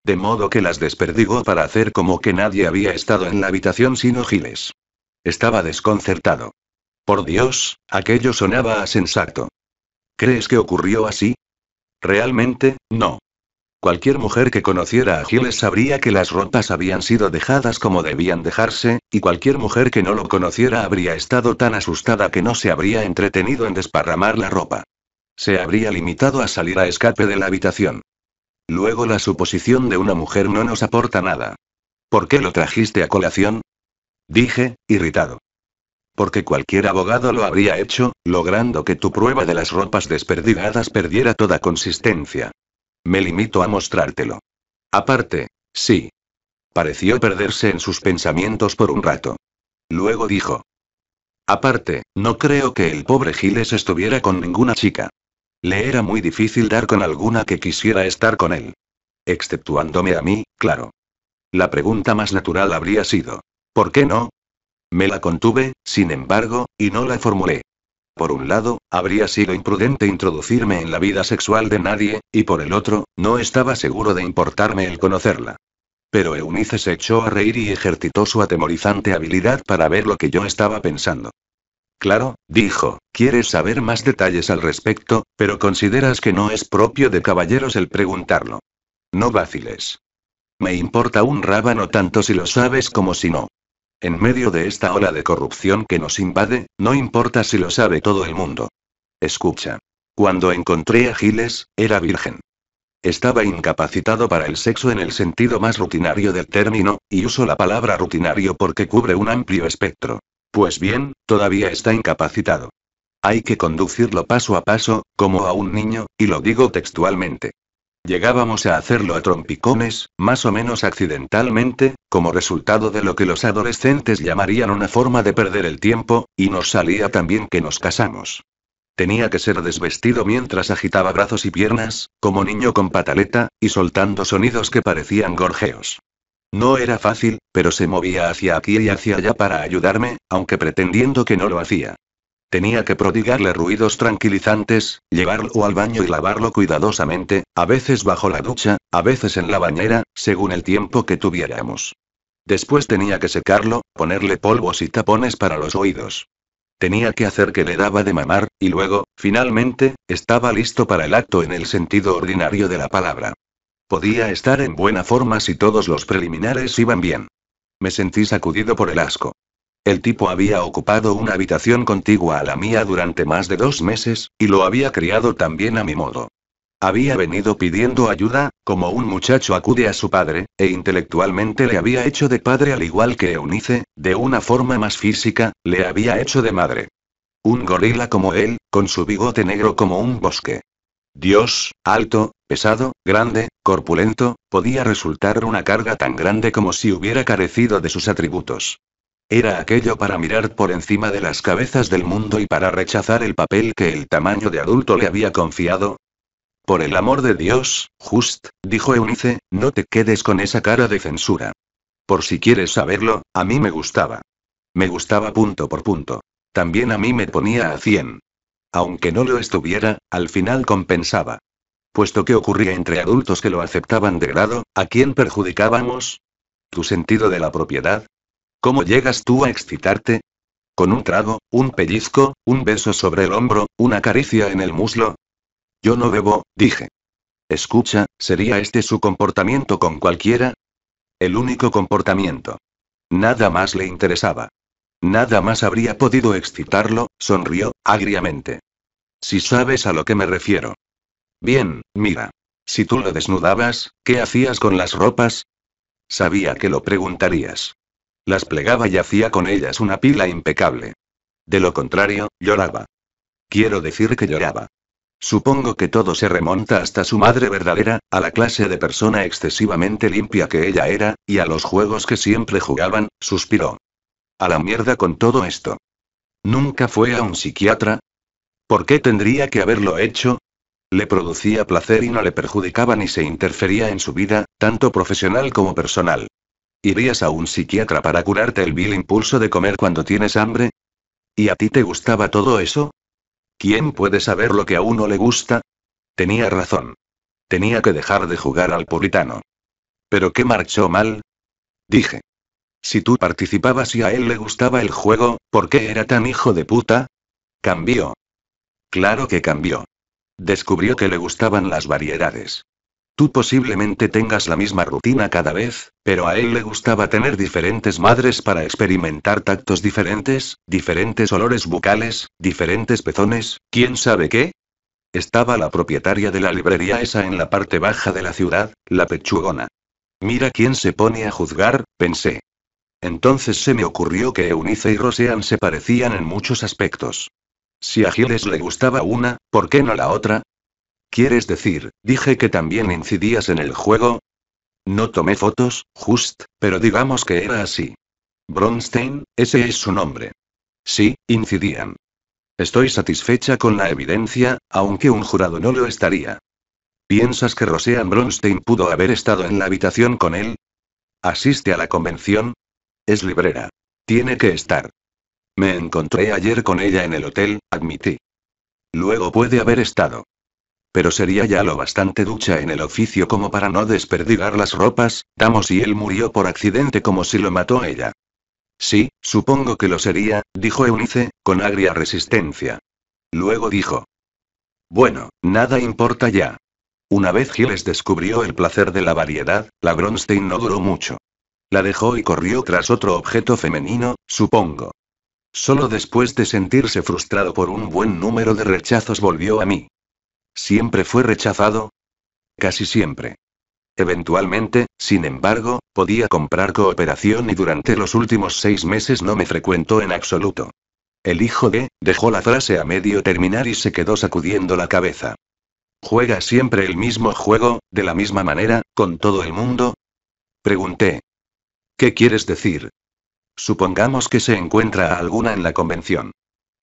De modo que las desperdigó para hacer como que nadie había estado en la habitación sino Giles. Estaba desconcertado. Por Dios, aquello sonaba a sensato. ¿Crees que ocurrió así? Realmente, no. Cualquier mujer que conociera a Giles sabría que las ropas habían sido dejadas como debían dejarse, y cualquier mujer que no lo conociera habría estado tan asustada que no se habría entretenido en desparramar la ropa. Se habría limitado a salir a escape de la habitación. Luego la suposición de una mujer no nos aporta nada. ¿Por qué lo trajiste a colación? Dije, irritado. Porque cualquier abogado lo habría hecho, logrando que tu prueba de las ropas desperdigadas perdiera toda consistencia. Me limito a mostrártelo. Aparte, sí. Pareció perderse en sus pensamientos por un rato. Luego dijo. Aparte, no creo que el pobre Giles estuviera con ninguna chica. Le era muy difícil dar con alguna que quisiera estar con él. Exceptuándome a mí, claro. La pregunta más natural habría sido. ¿Por qué no? Me la contuve, sin embargo, y no la formulé. Por un lado, habría sido imprudente introducirme en la vida sexual de nadie, y por el otro, no estaba seguro de importarme el conocerla. Pero Eunice se echó a reír y ejercitó su atemorizante habilidad para ver lo que yo estaba pensando. Claro, dijo, quieres saber más detalles al respecto, pero consideras que no es propio de caballeros el preguntarlo. No vaciles. Me importa un rábano tanto si lo sabes como si no. En medio de esta ola de corrupción que nos invade, no importa si lo sabe todo el mundo. Escucha. Cuando encontré a Giles, era virgen. Estaba incapacitado para el sexo en el sentido más rutinario del término, y uso la palabra rutinario porque cubre un amplio espectro. Pues bien, todavía está incapacitado. Hay que conducirlo paso a paso, como a un niño, y lo digo textualmente. Llegábamos a hacerlo a trompicones, más o menos accidentalmente, como resultado de lo que los adolescentes llamarían una forma de perder el tiempo, y nos salía también que nos casamos. Tenía que ser desvestido mientras agitaba brazos y piernas, como niño con pataleta, y soltando sonidos que parecían gorjeos. No era fácil, pero se movía hacia aquí y hacia allá para ayudarme, aunque pretendiendo que no lo hacía. Tenía que prodigarle ruidos tranquilizantes, llevarlo al baño y lavarlo cuidadosamente, a veces bajo la ducha, a veces en la bañera, según el tiempo que tuviéramos. Después tenía que secarlo, ponerle polvos y tapones para los oídos. Tenía que hacer que le daba de mamar, y luego, finalmente, estaba listo para el acto en el sentido ordinario de la palabra. Podía estar en buena forma si todos los preliminares iban bien. Me sentí sacudido por el asco. El tipo había ocupado una habitación contigua a la mía durante más de dos meses, y lo había criado también a mi modo. Había venido pidiendo ayuda, como un muchacho acude a su padre, e intelectualmente le había hecho de padre al igual que Eunice, de una forma más física, le había hecho de madre. Un gorila como él, con su bigote negro como un bosque. Dios, alto, pesado, grande, corpulento, podía resultar una carga tan grande como si hubiera carecido de sus atributos. Era aquello para mirar por encima de las cabezas del mundo y para rechazar el papel que el tamaño de adulto le había confiado. Por el amor de Dios, Just, dijo Eunice, no te quedes con esa cara de censura. Por si quieres saberlo, a mí me gustaba. Me gustaba punto por punto. También a mí me ponía a 100. Aunque no lo estuviera, al final compensaba. Puesto que ocurría entre adultos que lo aceptaban de grado, ¿a quién perjudicábamos? Tu sentido de la propiedad, ¿Cómo llegas tú a excitarte? ¿Con un trago, un pellizco, un beso sobre el hombro, una caricia en el muslo? Yo no bebo, dije. Escucha, ¿sería este su comportamiento con cualquiera? El único comportamiento. Nada más le interesaba. Nada más habría podido excitarlo, sonrió, agriamente. Si sabes a lo que me refiero. Bien, mira. Si tú lo desnudabas, ¿qué hacías con las ropas? Sabía que lo preguntarías. Las plegaba y hacía con ellas una pila impecable. De lo contrario, lloraba. Quiero decir que lloraba. Supongo que todo se remonta hasta su madre verdadera, a la clase de persona excesivamente limpia que ella era, y a los juegos que siempre jugaban, suspiró. A la mierda con todo esto. ¿Nunca fue a un psiquiatra? ¿Por qué tendría que haberlo hecho? Le producía placer y no le perjudicaba ni se interfería en su vida, tanto profesional como personal. ¿Irías a un psiquiatra para curarte el vil impulso de comer cuando tienes hambre? ¿Y a ti te gustaba todo eso? ¿Quién puede saber lo que a uno le gusta? Tenía razón. Tenía que dejar de jugar al puritano. ¿Pero qué marchó mal? Dije. Si tú participabas y a él le gustaba el juego, ¿por qué era tan hijo de puta? Cambió. Claro que cambió. Descubrió que le gustaban las variedades. Tú posiblemente tengas la misma rutina cada vez, pero a él le gustaba tener diferentes madres para experimentar tactos diferentes, diferentes olores bucales, diferentes pezones, quién sabe qué. Estaba la propietaria de la librería esa en la parte baja de la ciudad, la pechugona. Mira quién se pone a juzgar, pensé. Entonces se me ocurrió que Eunice y Roseanne se parecían en muchos aspectos. Si a Giles le gustaba una, ¿por qué no la otra? ¿Quieres decir, dije que también incidías en el juego? No tomé fotos, just, pero digamos que era así. Bronstein, ese es su nombre. Sí, incidían. Estoy satisfecha con la evidencia, aunque un jurado no lo estaría. ¿Piensas que Roseanne Bronstein pudo haber estado en la habitación con él? ¿Asiste a la convención? Es librera. Tiene que estar. Me encontré ayer con ella en el hotel, admití. Luego puede haber estado. Pero sería ya lo bastante ducha en el oficio como para no desperdigar las ropas, damos y él murió por accidente como si lo mató ella. Sí, supongo que lo sería, dijo Eunice, con agria resistencia. Luego dijo. Bueno, nada importa ya. Una vez Giles descubrió el placer de la variedad, la Bronstein no duró mucho. La dejó y corrió tras otro objeto femenino, supongo. Solo después de sentirse frustrado por un buen número de rechazos volvió a mí. ¿Siempre fue rechazado? Casi siempre. Eventualmente, sin embargo, podía comprar cooperación y durante los últimos seis meses no me frecuentó en absoluto. El hijo de, dejó la frase a medio terminar y se quedó sacudiendo la cabeza. ¿Juega siempre el mismo juego, de la misma manera, con todo el mundo? Pregunté. ¿Qué quieres decir? Supongamos que se encuentra alguna en la convención.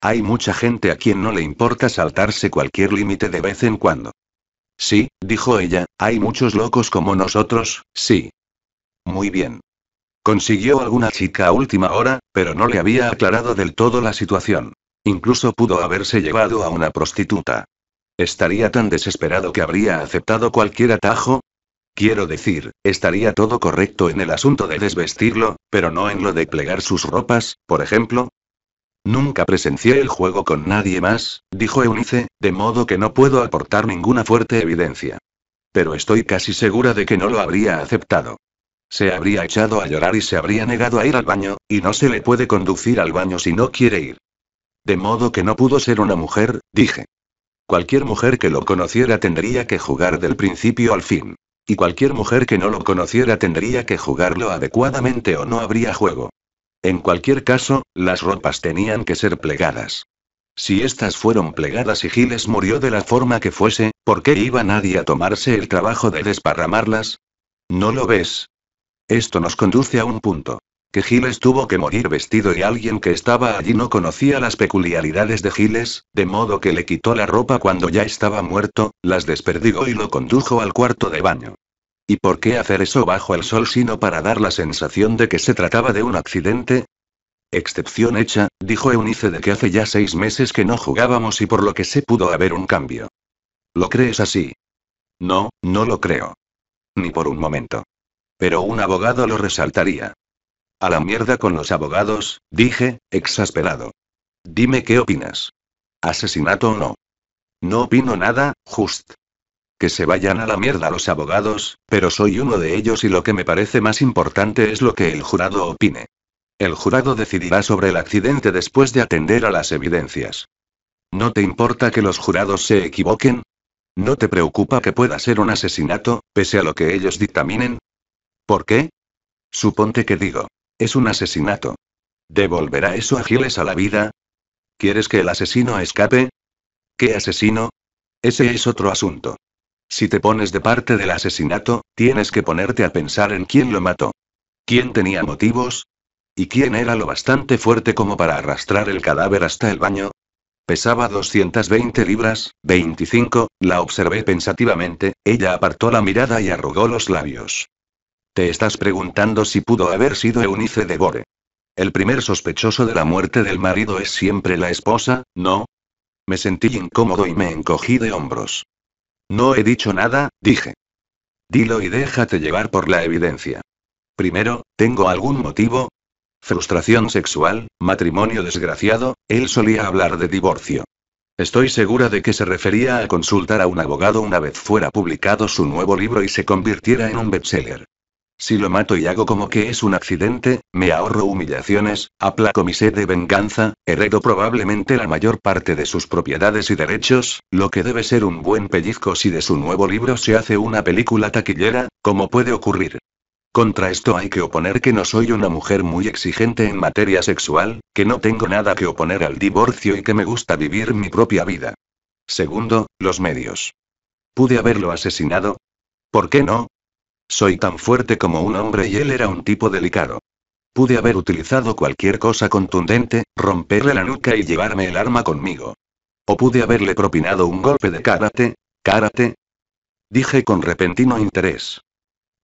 Hay mucha gente a quien no le importa saltarse cualquier límite de vez en cuando. Sí, dijo ella, hay muchos locos como nosotros, sí. Muy bien. Consiguió alguna chica a última hora, pero no le había aclarado del todo la situación. Incluso pudo haberse llevado a una prostituta. ¿Estaría tan desesperado que habría aceptado cualquier atajo? Quiero decir, estaría todo correcto en el asunto de desvestirlo, pero no en lo de plegar sus ropas, por ejemplo, Nunca presencié el juego con nadie más, dijo Eunice, de modo que no puedo aportar ninguna fuerte evidencia. Pero estoy casi segura de que no lo habría aceptado. Se habría echado a llorar y se habría negado a ir al baño, y no se le puede conducir al baño si no quiere ir. De modo que no pudo ser una mujer, dije. Cualquier mujer que lo conociera tendría que jugar del principio al fin. Y cualquier mujer que no lo conociera tendría que jugarlo adecuadamente o no habría juego. En cualquier caso, las ropas tenían que ser plegadas. Si estas fueron plegadas y Giles murió de la forma que fuese, ¿por qué iba nadie a tomarse el trabajo de desparramarlas? ¿No lo ves? Esto nos conduce a un punto. Que Giles tuvo que morir vestido y alguien que estaba allí no conocía las peculiaridades de Giles, de modo que le quitó la ropa cuando ya estaba muerto, las desperdigó y lo condujo al cuarto de baño. ¿Y por qué hacer eso bajo el sol sino para dar la sensación de que se trataba de un accidente? Excepción hecha, dijo Eunice de que hace ya seis meses que no jugábamos y por lo que se pudo haber un cambio. ¿Lo crees así? No, no lo creo. Ni por un momento. Pero un abogado lo resaltaría. A la mierda con los abogados, dije, exasperado. Dime qué opinas. ¿Asesinato o no? No opino nada, Just. Que se vayan a la mierda los abogados, pero soy uno de ellos y lo que me parece más importante es lo que el jurado opine. El jurado decidirá sobre el accidente después de atender a las evidencias. ¿No te importa que los jurados se equivoquen? ¿No te preocupa que pueda ser un asesinato, pese a lo que ellos dictaminen? ¿Por qué? Suponte que digo, es un asesinato. ¿Devolverá eso a Giles a la vida? ¿Quieres que el asesino escape? ¿Qué asesino? Ese es otro asunto. Si te pones de parte del asesinato, tienes que ponerte a pensar en quién lo mató. ¿Quién tenía motivos? ¿Y quién era lo bastante fuerte como para arrastrar el cadáver hasta el baño? Pesaba 220 libras, 25, la observé pensativamente, ella apartó la mirada y arrugó los labios. Te estás preguntando si pudo haber sido Eunice de Gore. El primer sospechoso de la muerte del marido es siempre la esposa, ¿no? Me sentí incómodo y me encogí de hombros. No he dicho nada, dije. Dilo y déjate llevar por la evidencia. Primero, ¿tengo algún motivo? Frustración sexual, matrimonio desgraciado, él solía hablar de divorcio. Estoy segura de que se refería a consultar a un abogado una vez fuera publicado su nuevo libro y se convirtiera en un bestseller. Si lo mato y hago como que es un accidente, me ahorro humillaciones, aplaco mi sed de venganza, heredo probablemente la mayor parte de sus propiedades y derechos, lo que debe ser un buen pellizco si de su nuevo libro se hace una película taquillera, como puede ocurrir. Contra esto hay que oponer que no soy una mujer muy exigente en materia sexual, que no tengo nada que oponer al divorcio y que me gusta vivir mi propia vida. Segundo, los medios. ¿Pude haberlo asesinado? ¿Por qué no? Soy tan fuerte como un hombre y él era un tipo delicado. Pude haber utilizado cualquier cosa contundente, romperle la nuca y llevarme el arma conmigo. O pude haberle propinado un golpe de karate, karate. Dije con repentino interés.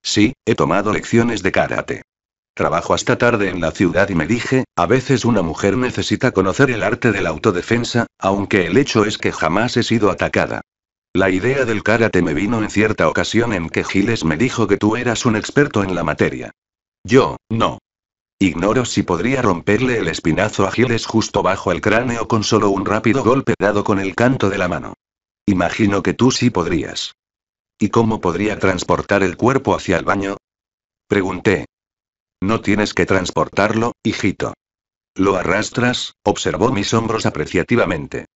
Sí, he tomado lecciones de karate. Trabajo hasta tarde en la ciudad y me dije, a veces una mujer necesita conocer el arte de la autodefensa, aunque el hecho es que jamás he sido atacada. La idea del karate me vino en cierta ocasión en que Giles me dijo que tú eras un experto en la materia. Yo, no. Ignoro si podría romperle el espinazo a Giles justo bajo el cráneo con solo un rápido golpe dado con el canto de la mano. Imagino que tú sí podrías. ¿Y cómo podría transportar el cuerpo hacia el baño? Pregunté. No tienes que transportarlo, hijito. Lo arrastras, observó mis hombros apreciativamente.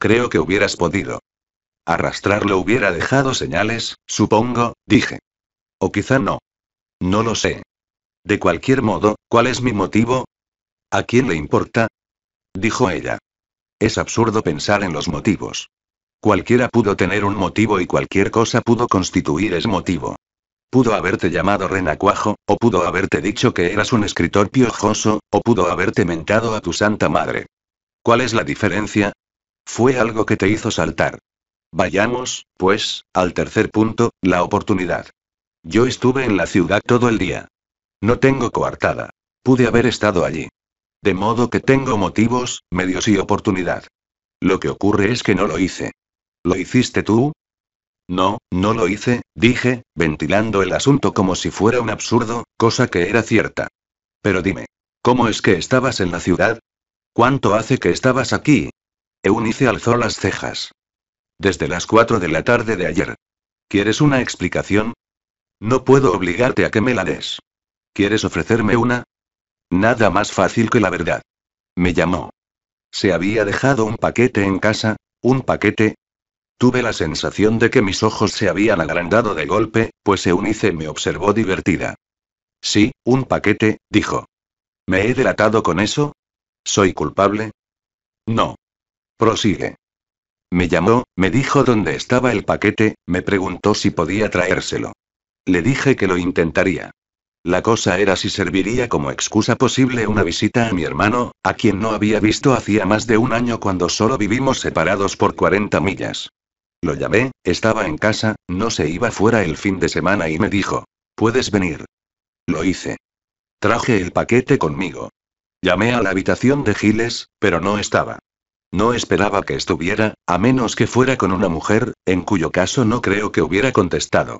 Creo que hubieras podido. Arrastrarlo hubiera dejado señales, supongo, dije. O quizá no. No lo sé. De cualquier modo, ¿cuál es mi motivo? ¿A quién le importa? Dijo ella. Es absurdo pensar en los motivos. Cualquiera pudo tener un motivo y cualquier cosa pudo constituir ese motivo. Pudo haberte llamado renacuajo, o pudo haberte dicho que eras un escritor piojoso, o pudo haberte mentado a tu santa madre. ¿Cuál es la diferencia? Fue algo que te hizo saltar. Vayamos, pues, al tercer punto, la oportunidad. Yo estuve en la ciudad todo el día. No tengo coartada. Pude haber estado allí. De modo que tengo motivos, medios y oportunidad. Lo que ocurre es que no lo hice. ¿Lo hiciste tú? No, no lo hice, dije, ventilando el asunto como si fuera un absurdo, cosa que era cierta. Pero dime, ¿cómo es que estabas en la ciudad? ¿Cuánto hace que estabas aquí? Eunice alzó las cejas. Desde las 4 de la tarde de ayer. ¿Quieres una explicación? No puedo obligarte a que me la des. ¿Quieres ofrecerme una? Nada más fácil que la verdad. Me llamó. Se había dejado un paquete en casa, un paquete. Tuve la sensación de que mis ojos se habían agrandado de golpe, pues Eunice me observó divertida. Sí, un paquete, dijo. ¿Me he delatado con eso? ¿Soy culpable? No. Prosigue. Me llamó, me dijo dónde estaba el paquete, me preguntó si podía traérselo. Le dije que lo intentaría. La cosa era si serviría como excusa posible una visita a mi hermano, a quien no había visto hacía más de un año cuando solo vivimos separados por 40 millas. Lo llamé, estaba en casa, no se iba fuera el fin de semana y me dijo, puedes venir. Lo hice. Traje el paquete conmigo. Llamé a la habitación de Giles, pero no estaba. No esperaba que estuviera, a menos que fuera con una mujer, en cuyo caso no creo que hubiera contestado.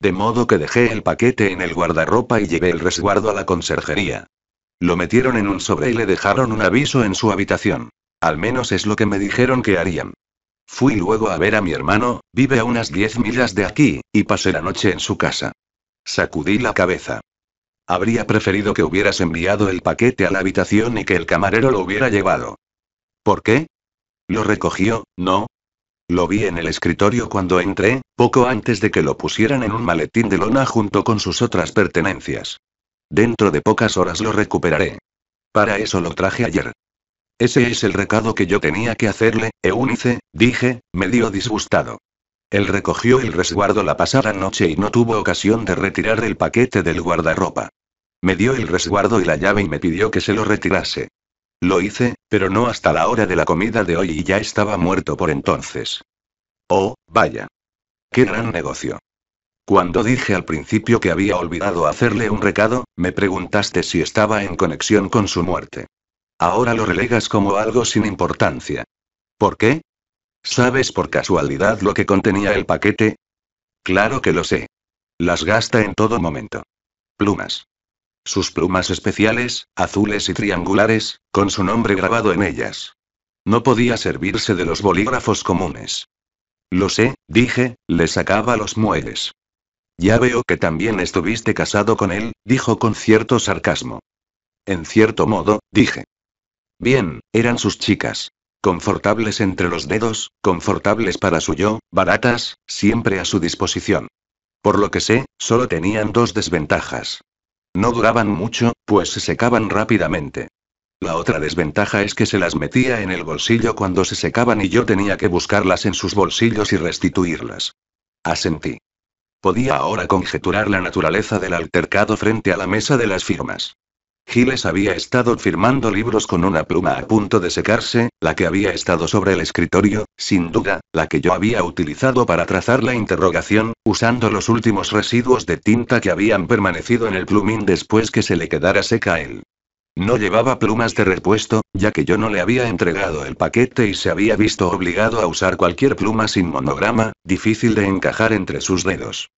De modo que dejé el paquete en el guardarropa y llevé el resguardo a la conserjería. Lo metieron en un sobre y le dejaron un aviso en su habitación. Al menos es lo que me dijeron que harían. Fui luego a ver a mi hermano, vive a unas 10 millas de aquí, y pasé la noche en su casa. Sacudí la cabeza. Habría preferido que hubieras enviado el paquete a la habitación y que el camarero lo hubiera llevado. ¿Por qué? Lo recogió, ¿no? Lo vi en el escritorio cuando entré, poco antes de que lo pusieran en un maletín de lona junto con sus otras pertenencias. Dentro de pocas horas lo recuperaré. Para eso lo traje ayer. Ese es el recado que yo tenía que hacerle, Eunice, dije, medio disgustado. Él recogió el resguardo la pasada noche y no tuvo ocasión de retirar el paquete del guardarropa. Me dio el resguardo y la llave y me pidió que se lo retirase. Lo hice, pero no hasta la hora de la comida de hoy y ya estaba muerto por entonces. Oh, vaya. Qué gran negocio. Cuando dije al principio que había olvidado hacerle un recado, me preguntaste si estaba en conexión con su muerte. Ahora lo relegas como algo sin importancia. ¿Por qué? ¿Sabes por casualidad lo que contenía el paquete? Claro que lo sé. Las gasta en todo momento. Plumas sus plumas especiales, azules y triangulares, con su nombre grabado en ellas. No podía servirse de los bolígrafos comunes. Lo sé, dije, le sacaba los muelles. Ya veo que también estuviste casado con él, dijo con cierto sarcasmo. En cierto modo, dije. Bien, eran sus chicas. Confortables entre los dedos, confortables para su yo, baratas, siempre a su disposición. Por lo que sé, solo tenían dos desventajas. No duraban mucho, pues se secaban rápidamente. La otra desventaja es que se las metía en el bolsillo cuando se secaban y yo tenía que buscarlas en sus bolsillos y restituirlas. Asentí. Podía ahora conjeturar la naturaleza del altercado frente a la mesa de las firmas. Giles había estado firmando libros con una pluma a punto de secarse, la que había estado sobre el escritorio, sin duda, la que yo había utilizado para trazar la interrogación, usando los últimos residuos de tinta que habían permanecido en el plumín después que se le quedara seca a él. No llevaba plumas de repuesto, ya que yo no le había entregado el paquete y se había visto obligado a usar cualquier pluma sin monograma, difícil de encajar entre sus dedos.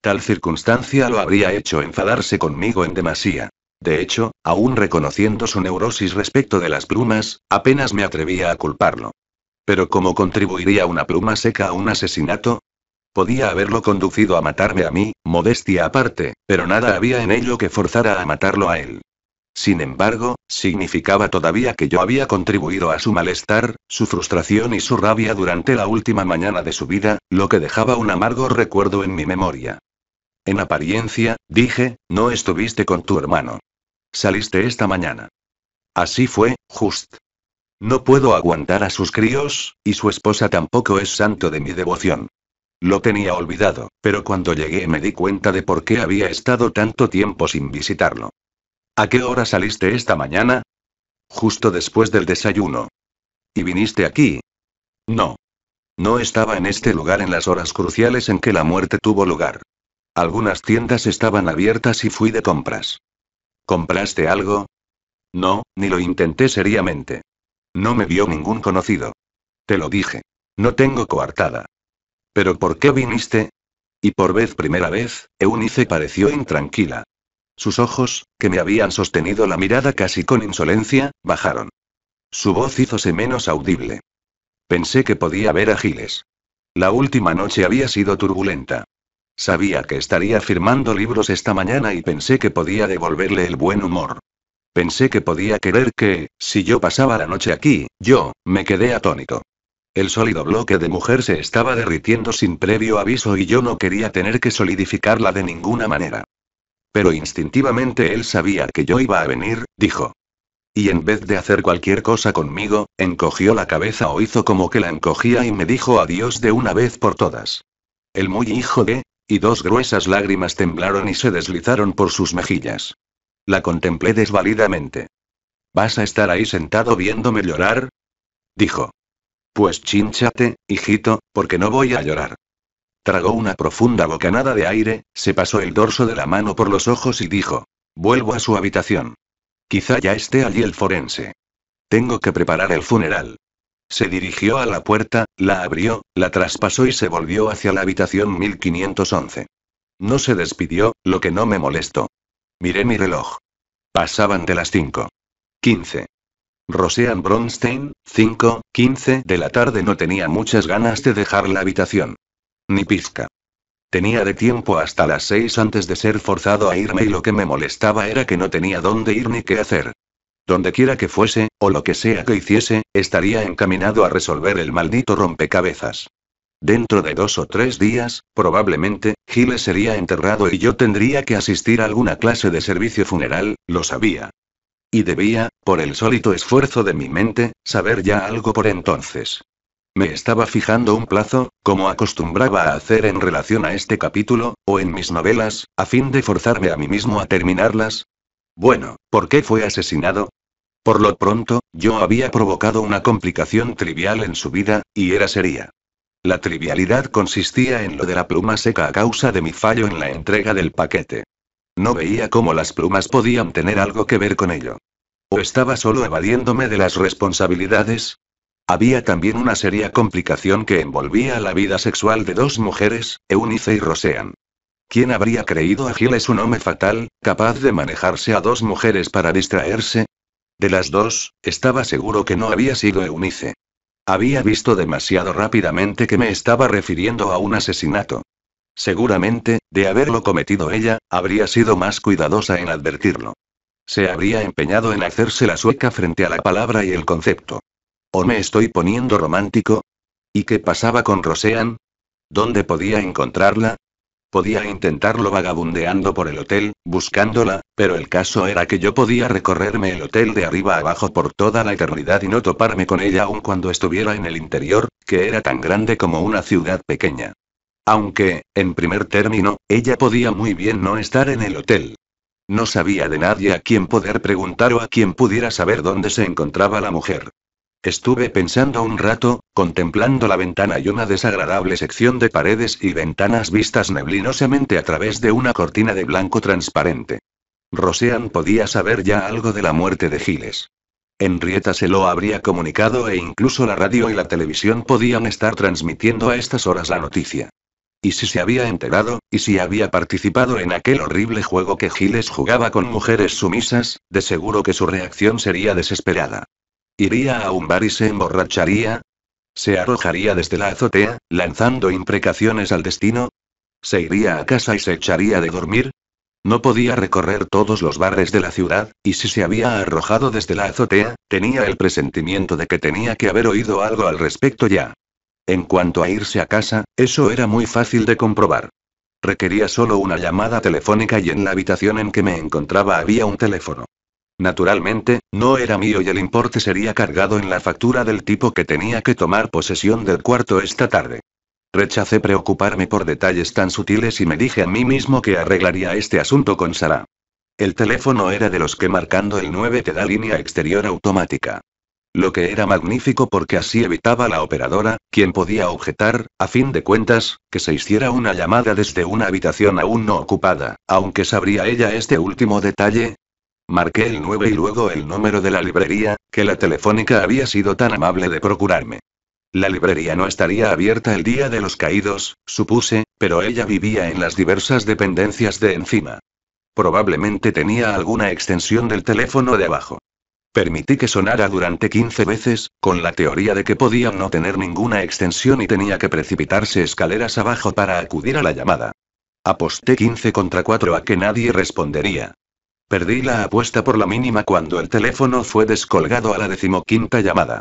Tal circunstancia lo habría hecho enfadarse conmigo en demasía. De hecho, aún reconociendo su neurosis respecto de las plumas, apenas me atrevía a culparlo. Pero ¿cómo contribuiría una pluma seca a un asesinato? Podía haberlo conducido a matarme a mí, modestia aparte, pero nada había en ello que forzara a matarlo a él. Sin embargo, significaba todavía que yo había contribuido a su malestar, su frustración y su rabia durante la última mañana de su vida, lo que dejaba un amargo recuerdo en mi memoria. En apariencia, dije, no estuviste con tu hermano. Saliste esta mañana. Así fue, Just. No puedo aguantar a sus críos, y su esposa tampoco es santo de mi devoción. Lo tenía olvidado, pero cuando llegué me di cuenta de por qué había estado tanto tiempo sin visitarlo. ¿A qué hora saliste esta mañana? Justo después del desayuno. ¿Y viniste aquí? No. No estaba en este lugar en las horas cruciales en que la muerte tuvo lugar. Algunas tiendas estaban abiertas y fui de compras. ¿Compraste algo? No, ni lo intenté seriamente. No me vio ningún conocido. Te lo dije. No tengo coartada. ¿Pero por qué viniste? Y por vez primera vez, Eunice pareció intranquila. Sus ojos, que me habían sostenido la mirada casi con insolencia, bajaron. Su voz hízose menos audible. Pensé que podía ver a Giles. La última noche había sido turbulenta. Sabía que estaría firmando libros esta mañana y pensé que podía devolverle el buen humor. Pensé que podía querer que, si yo pasaba la noche aquí, yo, me quedé atónito. El sólido bloque de mujer se estaba derritiendo sin previo aviso y yo no quería tener que solidificarla de ninguna manera. Pero instintivamente él sabía que yo iba a venir, dijo. Y en vez de hacer cualquier cosa conmigo, encogió la cabeza o hizo como que la encogía y me dijo adiós de una vez por todas. El muy hijo de, y dos gruesas lágrimas temblaron y se deslizaron por sus mejillas. La contemplé desvalidamente. ¿Vas a estar ahí sentado viéndome llorar? Dijo. Pues chinchate, hijito, porque no voy a llorar. Tragó una profunda bocanada de aire, se pasó el dorso de la mano por los ojos y dijo. Vuelvo a su habitación. Quizá ya esté allí el forense. Tengo que preparar el funeral. Se dirigió a la puerta, la abrió, la traspasó y se volvió hacia la habitación 1511. No se despidió, lo que no me molestó. Miré mi reloj. Pasaban de las 5. 15. Roseanne Bronstein, 5, 15 de la tarde no tenía muchas ganas de dejar la habitación. Ni pizca. Tenía de tiempo hasta las 6 antes de ser forzado a irme y lo que me molestaba era que no tenía dónde ir ni qué hacer. Donde quiera que fuese, o lo que sea que hiciese, estaría encaminado a resolver el maldito rompecabezas. Dentro de dos o tres días, probablemente, Giles sería enterrado y yo tendría que asistir a alguna clase de servicio funeral, lo sabía. Y debía, por el sólito esfuerzo de mi mente, saber ya algo por entonces. Me estaba fijando un plazo, como acostumbraba a hacer en relación a este capítulo, o en mis novelas, a fin de forzarme a mí mismo a terminarlas. Bueno, ¿por qué fue asesinado? Por lo pronto, yo había provocado una complicación trivial en su vida, y era seria. La trivialidad consistía en lo de la pluma seca a causa de mi fallo en la entrega del paquete. No veía cómo las plumas podían tener algo que ver con ello. ¿O estaba solo evadiéndome de las responsabilidades? Había también una seria complicación que envolvía la vida sexual de dos mujeres, Eunice y Roseanne. ¿Quién habría creído a es un hombre fatal, capaz de manejarse a dos mujeres para distraerse? De las dos, estaba seguro que no había sido Eunice. Había visto demasiado rápidamente que me estaba refiriendo a un asesinato. Seguramente, de haberlo cometido ella, habría sido más cuidadosa en advertirlo. Se habría empeñado en hacerse la sueca frente a la palabra y el concepto. ¿O me estoy poniendo romántico? ¿Y qué pasaba con Roseanne? ¿Dónde podía encontrarla? Podía intentarlo vagabundeando por el hotel, buscándola, pero el caso era que yo podía recorrerme el hotel de arriba abajo por toda la eternidad y no toparme con ella aun cuando estuviera en el interior, que era tan grande como una ciudad pequeña. Aunque, en primer término, ella podía muy bien no estar en el hotel. No sabía de nadie a quien poder preguntar o a quien pudiera saber dónde se encontraba la mujer. Estuve pensando un rato, contemplando la ventana y una desagradable sección de paredes y ventanas vistas neblinosamente a través de una cortina de blanco transparente. Roseanne podía saber ya algo de la muerte de Giles. Enrieta se lo habría comunicado e incluso la radio y la televisión podían estar transmitiendo a estas horas la noticia. ¿Y si se había enterado, y si había participado en aquel horrible juego que Giles jugaba con mujeres sumisas, de seguro que su reacción sería desesperada. ¿Iría a un bar y se emborracharía? ¿Se arrojaría desde la azotea, lanzando imprecaciones al destino? ¿Se iría a casa y se echaría de dormir? No podía recorrer todos los bares de la ciudad, y si se había arrojado desde la azotea, tenía el presentimiento de que tenía que haber oído algo al respecto ya. En cuanto a irse a casa, eso era muy fácil de comprobar. Requería solo una llamada telefónica y en la habitación en que me encontraba había un teléfono. Naturalmente, no era mío y el importe sería cargado en la factura del tipo que tenía que tomar posesión del cuarto esta tarde. Rechacé preocuparme por detalles tan sutiles y me dije a mí mismo que arreglaría este asunto con Sara. El teléfono era de los que marcando el 9 te da línea exterior automática. Lo que era magnífico porque así evitaba la operadora, quien podía objetar, a fin de cuentas, que se hiciera una llamada desde una habitación aún no ocupada, aunque sabría ella este último detalle, Marqué el 9 y luego el número de la librería, que la telefónica había sido tan amable de procurarme. La librería no estaría abierta el día de los caídos, supuse, pero ella vivía en las diversas dependencias de encima. Probablemente tenía alguna extensión del teléfono de abajo. Permití que sonara durante 15 veces, con la teoría de que podía no tener ninguna extensión y tenía que precipitarse escaleras abajo para acudir a la llamada. Aposté 15 contra 4 a que nadie respondería. Perdí la apuesta por la mínima cuando el teléfono fue descolgado a la decimoquinta llamada.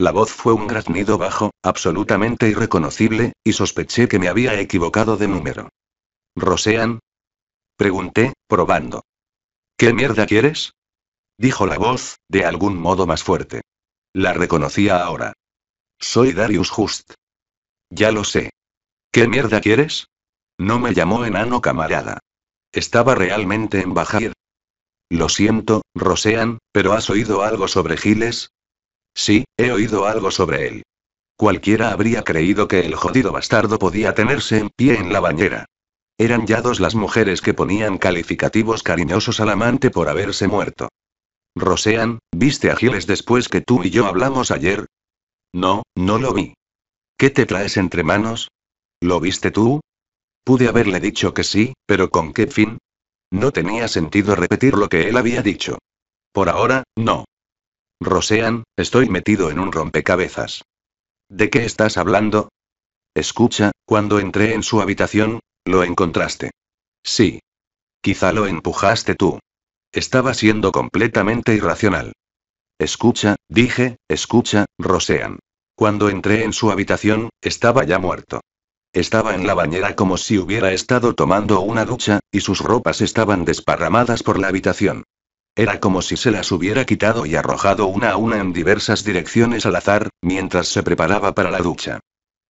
La voz fue un graznido bajo, absolutamente irreconocible, y sospeché que me había equivocado de número. ¿Rosean? Pregunté, probando. ¿Qué mierda quieres? Dijo la voz, de algún modo más fuerte. La reconocía ahora. Soy Darius Just. Ya lo sé. ¿Qué mierda quieres? No me llamó enano camarada. Estaba realmente en Bajir, lo siento, Rosean, pero ¿has oído algo sobre Giles? Sí, he oído algo sobre él. Cualquiera habría creído que el jodido bastardo podía tenerse en pie en la bañera. Eran ya dos las mujeres que ponían calificativos cariñosos al amante por haberse muerto. Rosean, ¿viste a Giles después que tú y yo hablamos ayer? No, no lo vi. ¿Qué te traes entre manos? ¿Lo viste tú? Pude haberle dicho que sí, pero ¿con qué fin? No tenía sentido repetir lo que él había dicho. Por ahora, no. Rosean, estoy metido en un rompecabezas. ¿De qué estás hablando? Escucha, cuando entré en su habitación, lo encontraste. Sí. Quizá lo empujaste tú. Estaba siendo completamente irracional. Escucha, dije, escucha, Rosean. Cuando entré en su habitación, estaba ya muerto. Estaba en la bañera como si hubiera estado tomando una ducha, y sus ropas estaban desparramadas por la habitación. Era como si se las hubiera quitado y arrojado una a una en diversas direcciones al azar, mientras se preparaba para la ducha.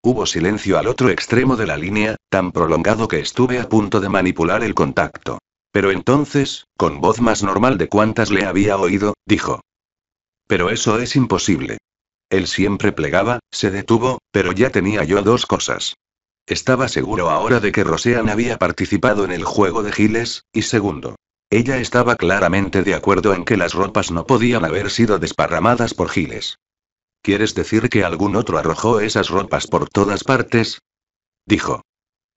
Hubo silencio al otro extremo de la línea, tan prolongado que estuve a punto de manipular el contacto. Pero entonces, con voz más normal de cuantas le había oído, dijo. Pero eso es imposible. Él siempre plegaba, se detuvo, pero ya tenía yo dos cosas. Estaba seguro ahora de que Roseanne había participado en el juego de Giles, y segundo. Ella estaba claramente de acuerdo en que las ropas no podían haber sido desparramadas por Giles. ¿Quieres decir que algún otro arrojó esas ropas por todas partes? Dijo.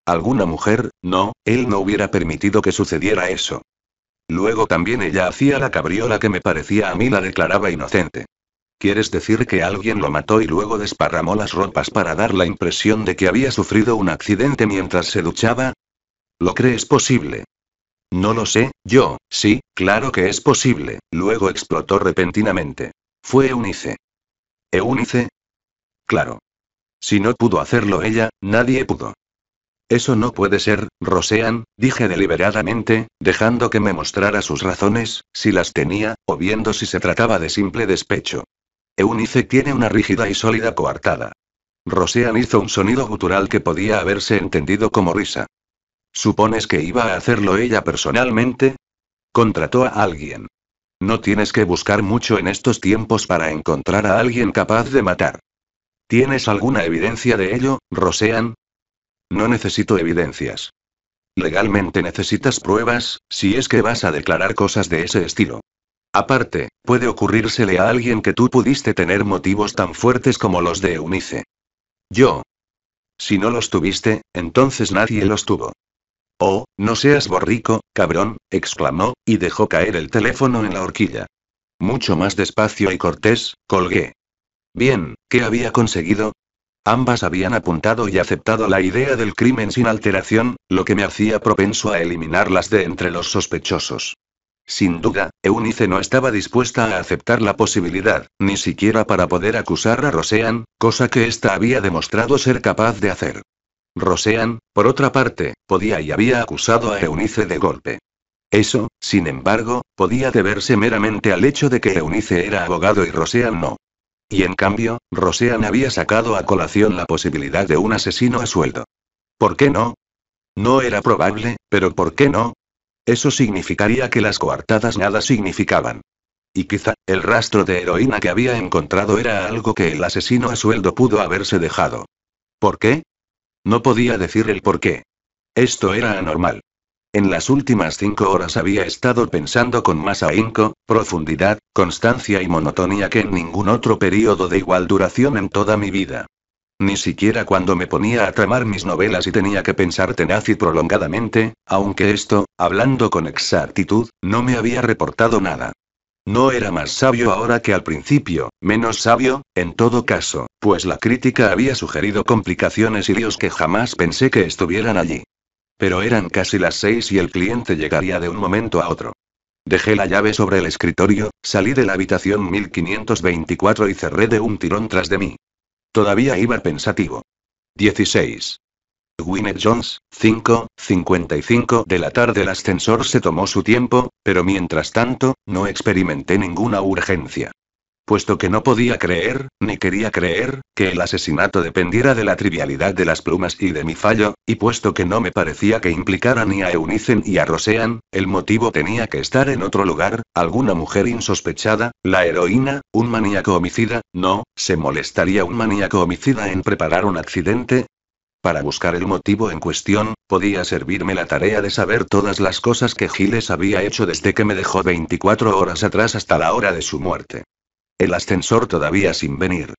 Alguna mujer, no, él no hubiera permitido que sucediera eso. Luego también ella hacía la cabriola que me parecía a mí la declaraba inocente. ¿Quieres decir que alguien lo mató y luego desparramó las ropas para dar la impresión de que había sufrido un accidente mientras se duchaba? ¿Lo crees posible? No lo sé, yo, sí, claro que es posible, luego explotó repentinamente. Fue Eunice. ¿Eunice? Claro. Si no pudo hacerlo ella, nadie pudo. Eso no puede ser, Rosean, dije deliberadamente, dejando que me mostrara sus razones, si las tenía, o viendo si se trataba de simple despecho. Eunice tiene una rígida y sólida coartada. Roseanne hizo un sonido gutural que podía haberse entendido como risa. ¿Supones que iba a hacerlo ella personalmente? Contrató a alguien. No tienes que buscar mucho en estos tiempos para encontrar a alguien capaz de matar. ¿Tienes alguna evidencia de ello, Roseanne? No necesito evidencias. Legalmente necesitas pruebas, si es que vas a declarar cosas de ese estilo. Aparte, puede ocurrírsele a alguien que tú pudiste tener motivos tan fuertes como los de Eunice. Yo. Si no los tuviste, entonces nadie los tuvo. Oh, no seas borrico, cabrón, exclamó, y dejó caer el teléfono en la horquilla. Mucho más despacio y cortés, colgué. Bien, ¿qué había conseguido? Ambas habían apuntado y aceptado la idea del crimen sin alteración, lo que me hacía propenso a eliminarlas de entre los sospechosos. Sin duda, Eunice no estaba dispuesta a aceptar la posibilidad, ni siquiera para poder acusar a Roseanne, cosa que ésta había demostrado ser capaz de hacer. Roseanne, por otra parte, podía y había acusado a Eunice de golpe. Eso, sin embargo, podía deberse meramente al hecho de que Eunice era abogado y Roseanne no. Y en cambio, Roseanne había sacado a colación la posibilidad de un asesino a sueldo. ¿Por qué no? No era probable, pero ¿por qué no? Eso significaría que las coartadas nada significaban. Y quizá, el rastro de heroína que había encontrado era algo que el asesino a sueldo pudo haberse dejado. ¿Por qué? No podía decir el por qué. Esto era anormal. En las últimas cinco horas había estado pensando con más ahínco, profundidad, constancia y monotonía que en ningún otro período de igual duración en toda mi vida. Ni siquiera cuando me ponía a tramar mis novelas y tenía que pensar tenaz y prolongadamente, aunque esto, hablando con exactitud, no me había reportado nada. No era más sabio ahora que al principio, menos sabio, en todo caso, pues la crítica había sugerido complicaciones y líos que jamás pensé que estuvieran allí. Pero eran casi las seis y el cliente llegaría de un momento a otro. Dejé la llave sobre el escritorio, salí de la habitación 1524 y cerré de un tirón tras de mí. Todavía iba pensativo. 16. Gwyneth Jones, 5:55 de la tarde. El ascensor se tomó su tiempo, pero mientras tanto, no experimenté ninguna urgencia puesto que no podía creer, ni quería creer, que el asesinato dependiera de la trivialidad de las plumas y de mi fallo, y puesto que no me parecía que implicara ni a Eunice y a Rosean, el motivo tenía que estar en otro lugar, alguna mujer insospechada, la heroína, un maníaco homicida, no, ¿se molestaría un maníaco homicida en preparar un accidente? Para buscar el motivo en cuestión, podía servirme la tarea de saber todas las cosas que Giles había hecho desde que me dejó 24 horas atrás hasta la hora de su muerte. El ascensor todavía sin venir.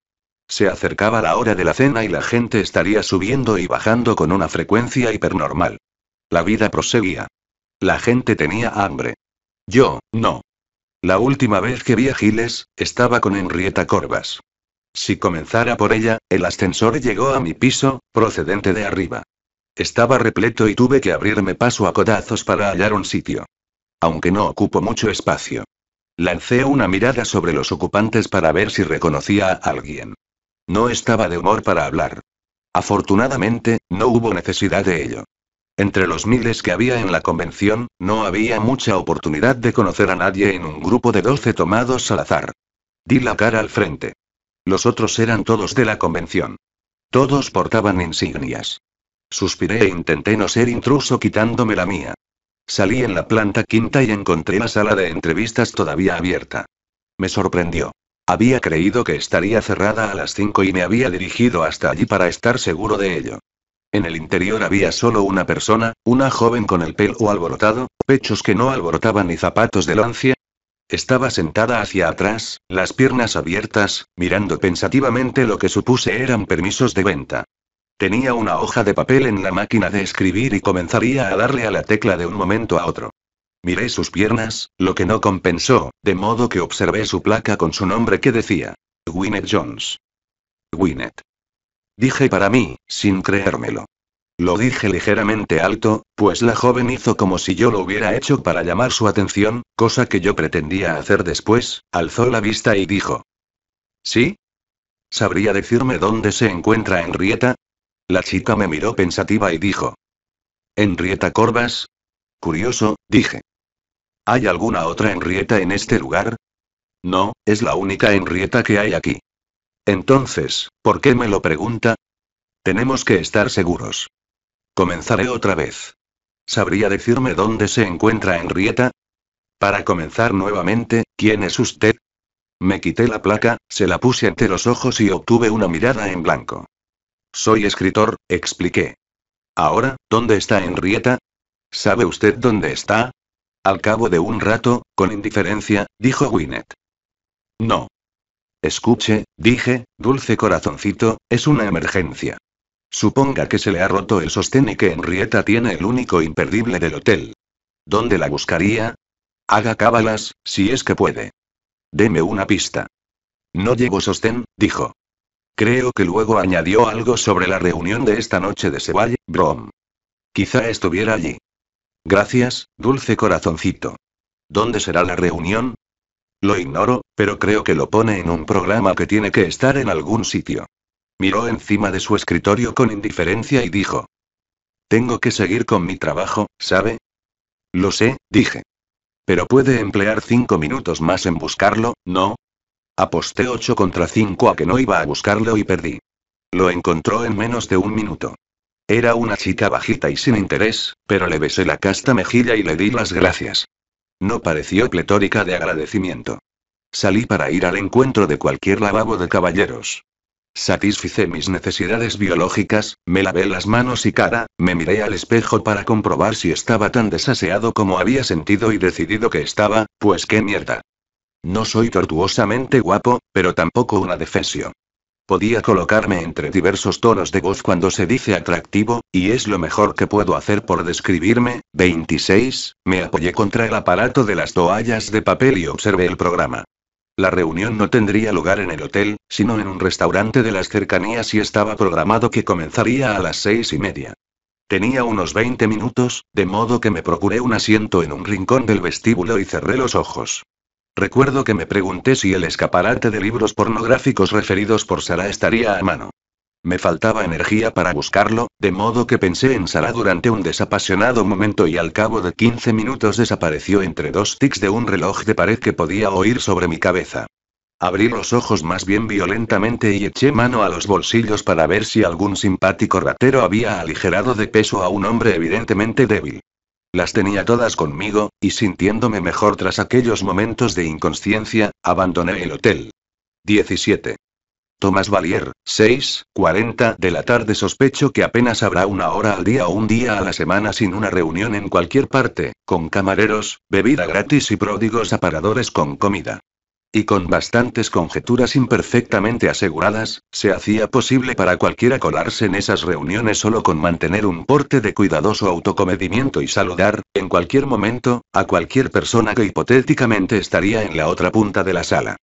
Se acercaba la hora de la cena y la gente estaría subiendo y bajando con una frecuencia hipernormal. La vida proseguía. La gente tenía hambre. Yo, no. La última vez que vi a Giles, estaba con Henrietta Corvas. Si comenzara por ella, el ascensor llegó a mi piso, procedente de arriba. Estaba repleto y tuve que abrirme paso a codazos para hallar un sitio. Aunque no ocupo mucho espacio. Lancé una mirada sobre los ocupantes para ver si reconocía a alguien. No estaba de humor para hablar. Afortunadamente, no hubo necesidad de ello. Entre los miles que había en la convención, no había mucha oportunidad de conocer a nadie en un grupo de doce tomados al azar. Di la cara al frente. Los otros eran todos de la convención. Todos portaban insignias. Suspiré e intenté no ser intruso quitándome la mía. Salí en la planta quinta y encontré la sala de entrevistas todavía abierta. Me sorprendió. Había creído que estaría cerrada a las cinco y me había dirigido hasta allí para estar seguro de ello. En el interior había solo una persona, una joven con el pelo alborotado, pechos que no alborotaban y zapatos de lancia. Estaba sentada hacia atrás, las piernas abiertas, mirando pensativamente lo que supuse eran permisos de venta. Tenía una hoja de papel en la máquina de escribir y comenzaría a darle a la tecla de un momento a otro. Miré sus piernas, lo que no compensó, de modo que observé su placa con su nombre que decía. Gwyneth Jones. Gwyneth. Dije para mí, sin creérmelo. Lo dije ligeramente alto, pues la joven hizo como si yo lo hubiera hecho para llamar su atención, cosa que yo pretendía hacer después, alzó la vista y dijo. ¿Sí? ¿Sabría decirme dónde se encuentra Henrietta? La chica me miró pensativa y dijo. ¿Enrieta Corvas? Curioso, dije. ¿Hay alguna otra enrieta en este lugar? No, es la única enrieta que hay aquí. Entonces, ¿por qué me lo pregunta? Tenemos que estar seguros. Comenzaré otra vez. ¿Sabría decirme dónde se encuentra Enrieta? Para comenzar nuevamente, ¿quién es usted? Me quité la placa, se la puse ante los ojos y obtuve una mirada en blanco. Soy escritor, expliqué. Ahora, ¿dónde está Henrietta? ¿Sabe usted dónde está? Al cabo de un rato, con indiferencia, dijo Winnet. No. Escuche, dije, dulce corazoncito, es una emergencia. Suponga que se le ha roto el sostén y que Henrietta tiene el único imperdible del hotel. ¿Dónde la buscaría? Haga cábalas, si es que puede. Deme una pista. No llevo sostén, dijo. Creo que luego añadió algo sobre la reunión de esta noche de Sevalle, Brom. Quizá estuviera allí. Gracias, dulce corazoncito. ¿Dónde será la reunión? Lo ignoro, pero creo que lo pone en un programa que tiene que estar en algún sitio. Miró encima de su escritorio con indiferencia y dijo. Tengo que seguir con mi trabajo, ¿sabe? Lo sé, dije. Pero puede emplear cinco minutos más en buscarlo, ¿no? Aposté 8 contra 5 a que no iba a buscarlo y perdí. Lo encontró en menos de un minuto. Era una chica bajita y sin interés, pero le besé la casta mejilla y le di las gracias. No pareció pletórica de agradecimiento. Salí para ir al encuentro de cualquier lavabo de caballeros. Satisficé mis necesidades biológicas, me lavé las manos y cara, me miré al espejo para comprobar si estaba tan desaseado como había sentido y decidido que estaba, pues qué mierda. No soy tortuosamente guapo, pero tampoco una defesio. Podía colocarme entre diversos tonos de voz cuando se dice atractivo, y es lo mejor que puedo hacer por describirme. 26. Me apoyé contra el aparato de las toallas de papel y observé el programa. La reunión no tendría lugar en el hotel, sino en un restaurante de las cercanías y estaba programado que comenzaría a las seis y media. Tenía unos 20 minutos, de modo que me procuré un asiento en un rincón del vestíbulo y cerré los ojos. Recuerdo que me pregunté si el escaparate de libros pornográficos referidos por Sara estaría a mano. Me faltaba energía para buscarlo, de modo que pensé en Sara durante un desapasionado momento y al cabo de 15 minutos desapareció entre dos tics de un reloj de pared que podía oír sobre mi cabeza. Abrí los ojos más bien violentamente y eché mano a los bolsillos para ver si algún simpático ratero había aligerado de peso a un hombre evidentemente débil. Las tenía todas conmigo, y sintiéndome mejor tras aquellos momentos de inconsciencia, abandoné el hotel. 17. Tomás Valier, 6:40 de la tarde. Sospecho que apenas habrá una hora al día o un día a la semana sin una reunión en cualquier parte, con camareros, bebida gratis y pródigos aparadores con comida. Y con bastantes conjeturas imperfectamente aseguradas, se hacía posible para cualquiera colarse en esas reuniones solo con mantener un porte de cuidadoso autocomedimiento y saludar, en cualquier momento, a cualquier persona que hipotéticamente estaría en la otra punta de la sala.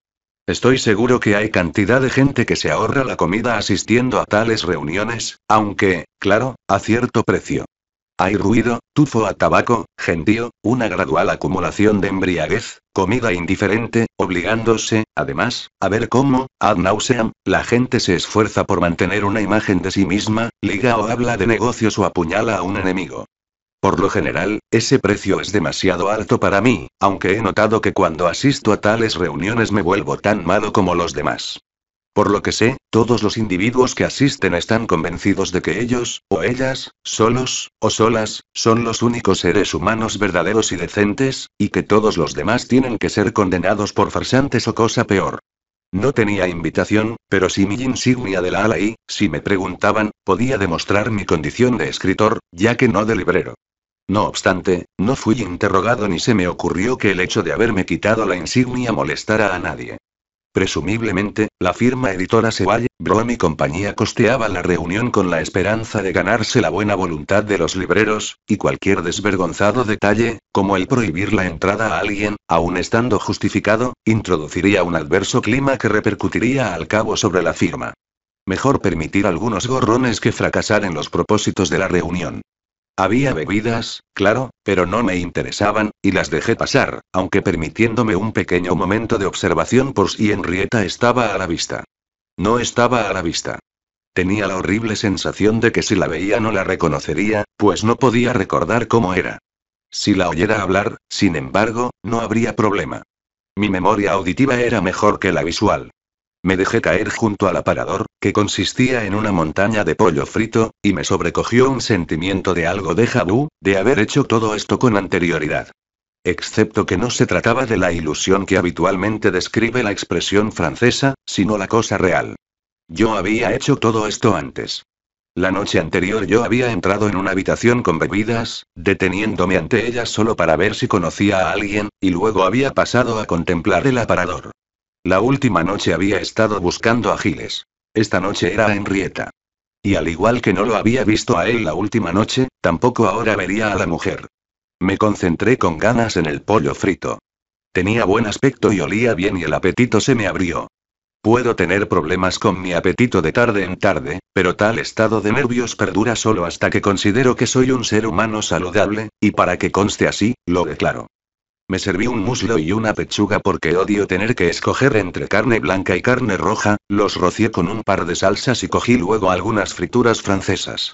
Estoy seguro que hay cantidad de gente que se ahorra la comida asistiendo a tales reuniones, aunque, claro, a cierto precio. Hay ruido, tufo a tabaco, gentío, una gradual acumulación de embriaguez, comida indiferente, obligándose, además, a ver cómo, ad nauseam, la gente se esfuerza por mantener una imagen de sí misma, liga o habla de negocios o apuñala a un enemigo. Por lo general, ese precio es demasiado alto para mí, aunque he notado que cuando asisto a tales reuniones me vuelvo tan malo como los demás. Por lo que sé, todos los individuos que asisten están convencidos de que ellos, o ellas, solos, o solas, son los únicos seres humanos verdaderos y decentes, y que todos los demás tienen que ser condenados por farsantes o cosa peor. No tenía invitación, pero si mi insignia de la ala y, si me preguntaban, podía demostrar mi condición de escritor, ya que no de librero. No obstante, no fui interrogado ni se me ocurrió que el hecho de haberme quitado la insignia molestara a nadie. Presumiblemente, la firma editora Sevalle, Brom y compañía costeaba la reunión con la esperanza de ganarse la buena voluntad de los libreros, y cualquier desvergonzado detalle, como el prohibir la entrada a alguien, aun estando justificado, introduciría un adverso clima que repercutiría al cabo sobre la firma. Mejor permitir algunos gorrones que fracasar en los propósitos de la reunión. Había bebidas, claro, pero no me interesaban, y las dejé pasar, aunque permitiéndome un pequeño momento de observación por si Henrietta estaba a la vista. No estaba a la vista. Tenía la horrible sensación de que si la veía no la reconocería, pues no podía recordar cómo era. Si la oyera hablar, sin embargo, no habría problema. Mi memoria auditiva era mejor que la visual. Me dejé caer junto al aparador, que consistía en una montaña de pollo frito, y me sobrecogió un sentimiento de algo de jabú, de haber hecho todo esto con anterioridad. Excepto que no se trataba de la ilusión que habitualmente describe la expresión francesa, sino la cosa real. Yo había hecho todo esto antes. La noche anterior yo había entrado en una habitación con bebidas, deteniéndome ante ellas solo para ver si conocía a alguien, y luego había pasado a contemplar el aparador. La última noche había estado buscando a Giles. Esta noche era a Y al igual que no lo había visto a él la última noche, tampoco ahora vería a la mujer. Me concentré con ganas en el pollo frito. Tenía buen aspecto y olía bien y el apetito se me abrió. Puedo tener problemas con mi apetito de tarde en tarde, pero tal estado de nervios perdura solo hasta que considero que soy un ser humano saludable, y para que conste así, lo declaro. Me serví un muslo y una pechuga porque odio tener que escoger entre carne blanca y carne roja, los rocié con un par de salsas y cogí luego algunas frituras francesas.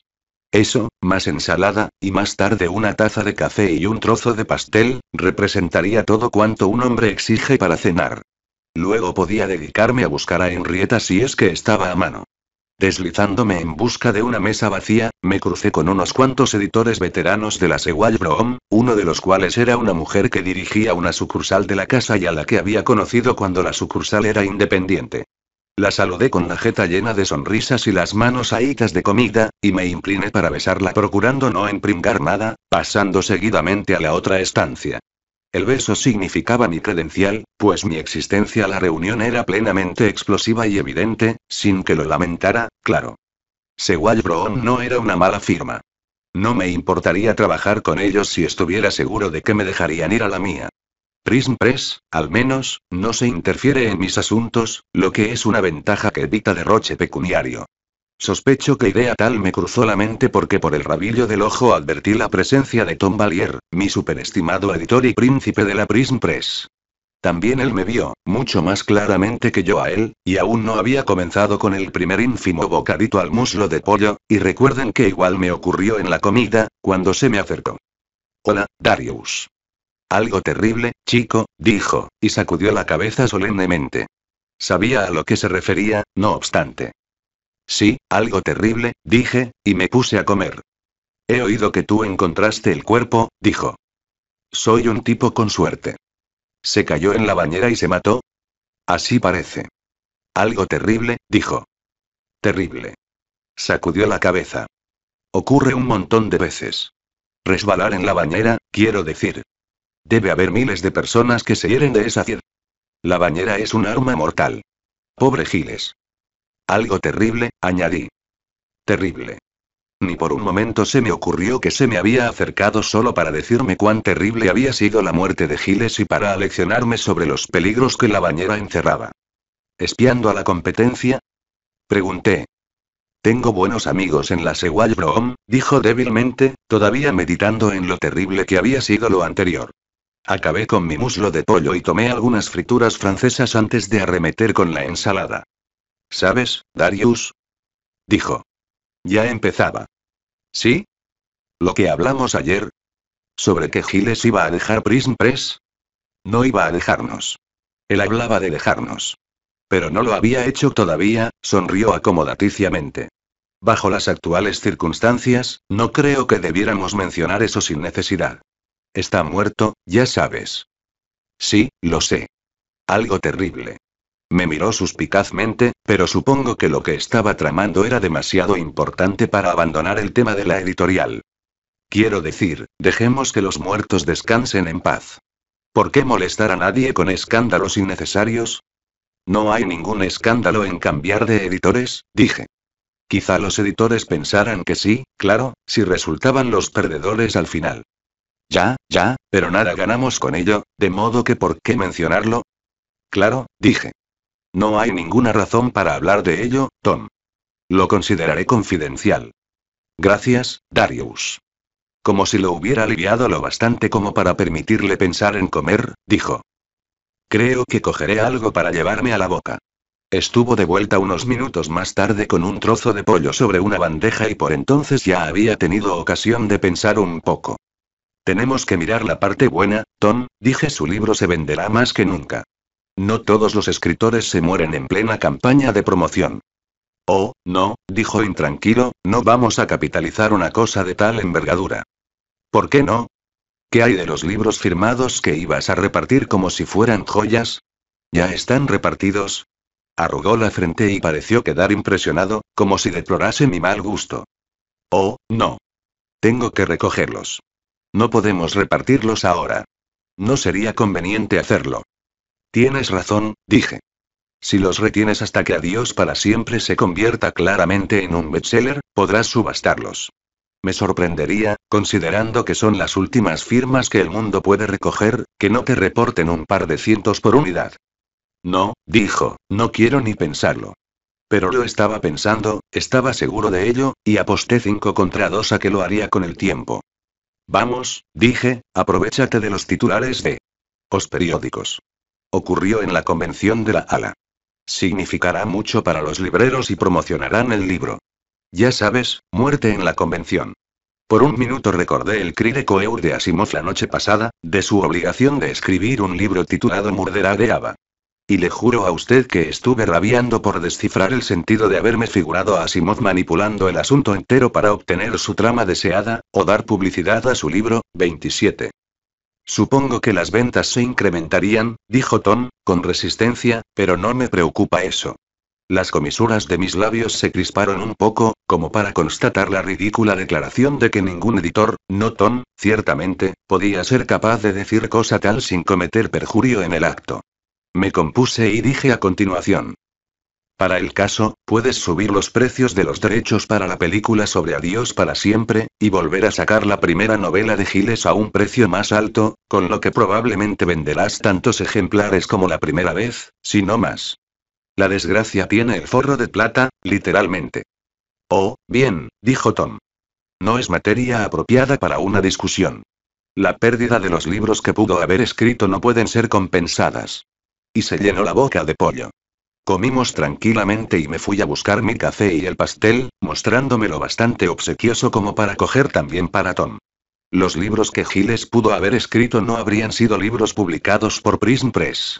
Eso, más ensalada, y más tarde una taza de café y un trozo de pastel, representaría todo cuanto un hombre exige para cenar. Luego podía dedicarme a buscar a Henrietta si es que estaba a mano. Deslizándome en busca de una mesa vacía, me crucé con unos cuantos editores veteranos de la Sewall Brown, uno de los cuales era una mujer que dirigía una sucursal de la casa y a la que había conocido cuando la sucursal era independiente. La saludé con la jeta llena de sonrisas y las manos ahitas de comida, y me incliné para besarla procurando no empringar nada, pasando seguidamente a la otra estancia. El beso significaba mi credencial, pues mi existencia a la reunión era plenamente explosiva y evidente, sin que lo lamentara, claro. Sewall Brown no era una mala firma. No me importaría trabajar con ellos si estuviera seguro de que me dejarían ir a la mía. Prism Press, al menos, no se interfiere en mis asuntos, lo que es una ventaja que evita derroche pecuniario. Sospecho que idea tal me cruzó la mente porque por el rabillo del ojo advertí la presencia de Tom Valier, mi superestimado editor y príncipe de la Prism Press. También él me vio, mucho más claramente que yo a él, y aún no había comenzado con el primer ínfimo bocadito al muslo de pollo, y recuerden que igual me ocurrió en la comida, cuando se me acercó. Hola, Darius. Algo terrible, chico, dijo, y sacudió la cabeza solemnemente. Sabía a lo que se refería, no obstante. Sí, algo terrible, dije, y me puse a comer. He oído que tú encontraste el cuerpo, dijo. Soy un tipo con suerte. ¿Se cayó en la bañera y se mató? Así parece. Algo terrible, dijo. Terrible. Sacudió la cabeza. Ocurre un montón de veces. Resbalar en la bañera, quiero decir. Debe haber miles de personas que se hieren de esa tierra. La bañera es un arma mortal. Pobre Giles. Algo terrible, añadí. Terrible. Ni por un momento se me ocurrió que se me había acercado solo para decirme cuán terrible había sido la muerte de Giles y para aleccionarme sobre los peligros que la bañera encerraba. ¿Espiando a la competencia? Pregunté. Tengo buenos amigos en la seguay brom dijo débilmente, todavía meditando en lo terrible que había sido lo anterior. Acabé con mi muslo de pollo y tomé algunas frituras francesas antes de arremeter con la ensalada. ¿Sabes, Darius? Dijo. Ya empezaba. ¿Sí? Lo que hablamos ayer. Sobre que Giles iba a dejar Prism Press. No iba a dejarnos. Él hablaba de dejarnos. Pero no lo había hecho todavía, sonrió acomodaticiamente. Bajo las actuales circunstancias, no creo que debiéramos mencionar eso sin necesidad. Está muerto, ya sabes. Sí, lo sé. Algo terrible. Me miró suspicazmente, pero supongo que lo que estaba tramando era demasiado importante para abandonar el tema de la editorial. Quiero decir, dejemos que los muertos descansen en paz. ¿Por qué molestar a nadie con escándalos innecesarios? No hay ningún escándalo en cambiar de editores, dije. Quizá los editores pensaran que sí, claro, si resultaban los perdedores al final. Ya, ya, pero nada ganamos con ello, de modo que ¿por qué mencionarlo? Claro, dije. No hay ninguna razón para hablar de ello, Tom. Lo consideraré confidencial. Gracias, Darius. Como si lo hubiera aliviado lo bastante como para permitirle pensar en comer, dijo. Creo que cogeré algo para llevarme a la boca. Estuvo de vuelta unos minutos más tarde con un trozo de pollo sobre una bandeja y por entonces ya había tenido ocasión de pensar un poco. Tenemos que mirar la parte buena, Tom, dije su libro se venderá más que nunca. No todos los escritores se mueren en plena campaña de promoción. Oh, no, dijo intranquilo, no vamos a capitalizar una cosa de tal envergadura. ¿Por qué no? ¿Qué hay de los libros firmados que ibas a repartir como si fueran joyas? ¿Ya están repartidos? Arrugó la frente y pareció quedar impresionado, como si deplorase mi mal gusto. Oh, no. Tengo que recogerlos. No podemos repartirlos ahora. No sería conveniente hacerlo. Tienes razón, dije. Si los retienes hasta que Dios para siempre se convierta claramente en un bestseller, podrás subastarlos. Me sorprendería, considerando que son las últimas firmas que el mundo puede recoger, que no te reporten un par de cientos por unidad. No, dijo, no quiero ni pensarlo. Pero lo estaba pensando, estaba seguro de ello, y aposté 5 contra 2 a que lo haría con el tiempo. Vamos, dije, aprovechate de los titulares de los periódicos. Ocurrió en la convención de la ALA. Significará mucho para los libreros y promocionarán el libro. Ya sabes, muerte en la convención. Por un minuto recordé el cri de de Asimov la noche pasada, de su obligación de escribir un libro titulado Murdera de Ava. Y le juro a usted que estuve rabiando por descifrar el sentido de haberme figurado a Asimov manipulando el asunto entero para obtener su trama deseada, o dar publicidad a su libro, 27. Supongo que las ventas se incrementarían, dijo Tom, con resistencia, pero no me preocupa eso. Las comisuras de mis labios se crisparon un poco, como para constatar la ridícula declaración de que ningún editor, no Tom, ciertamente, podía ser capaz de decir cosa tal sin cometer perjurio en el acto. Me compuse y dije a continuación. Para el caso, puedes subir los precios de los derechos para la película sobre Adiós para siempre, y volver a sacar la primera novela de Giles a un precio más alto, con lo que probablemente venderás tantos ejemplares como la primera vez, si no más. La desgracia tiene el forro de plata, literalmente. Oh, bien, dijo Tom. No es materia apropiada para una discusión. La pérdida de los libros que pudo haber escrito no pueden ser compensadas. Y se llenó la boca de pollo. Comimos tranquilamente y me fui a buscar mi café y el pastel, mostrándomelo bastante obsequioso como para coger también para Tom. Los libros que Giles pudo haber escrito no habrían sido libros publicados por Prism Press.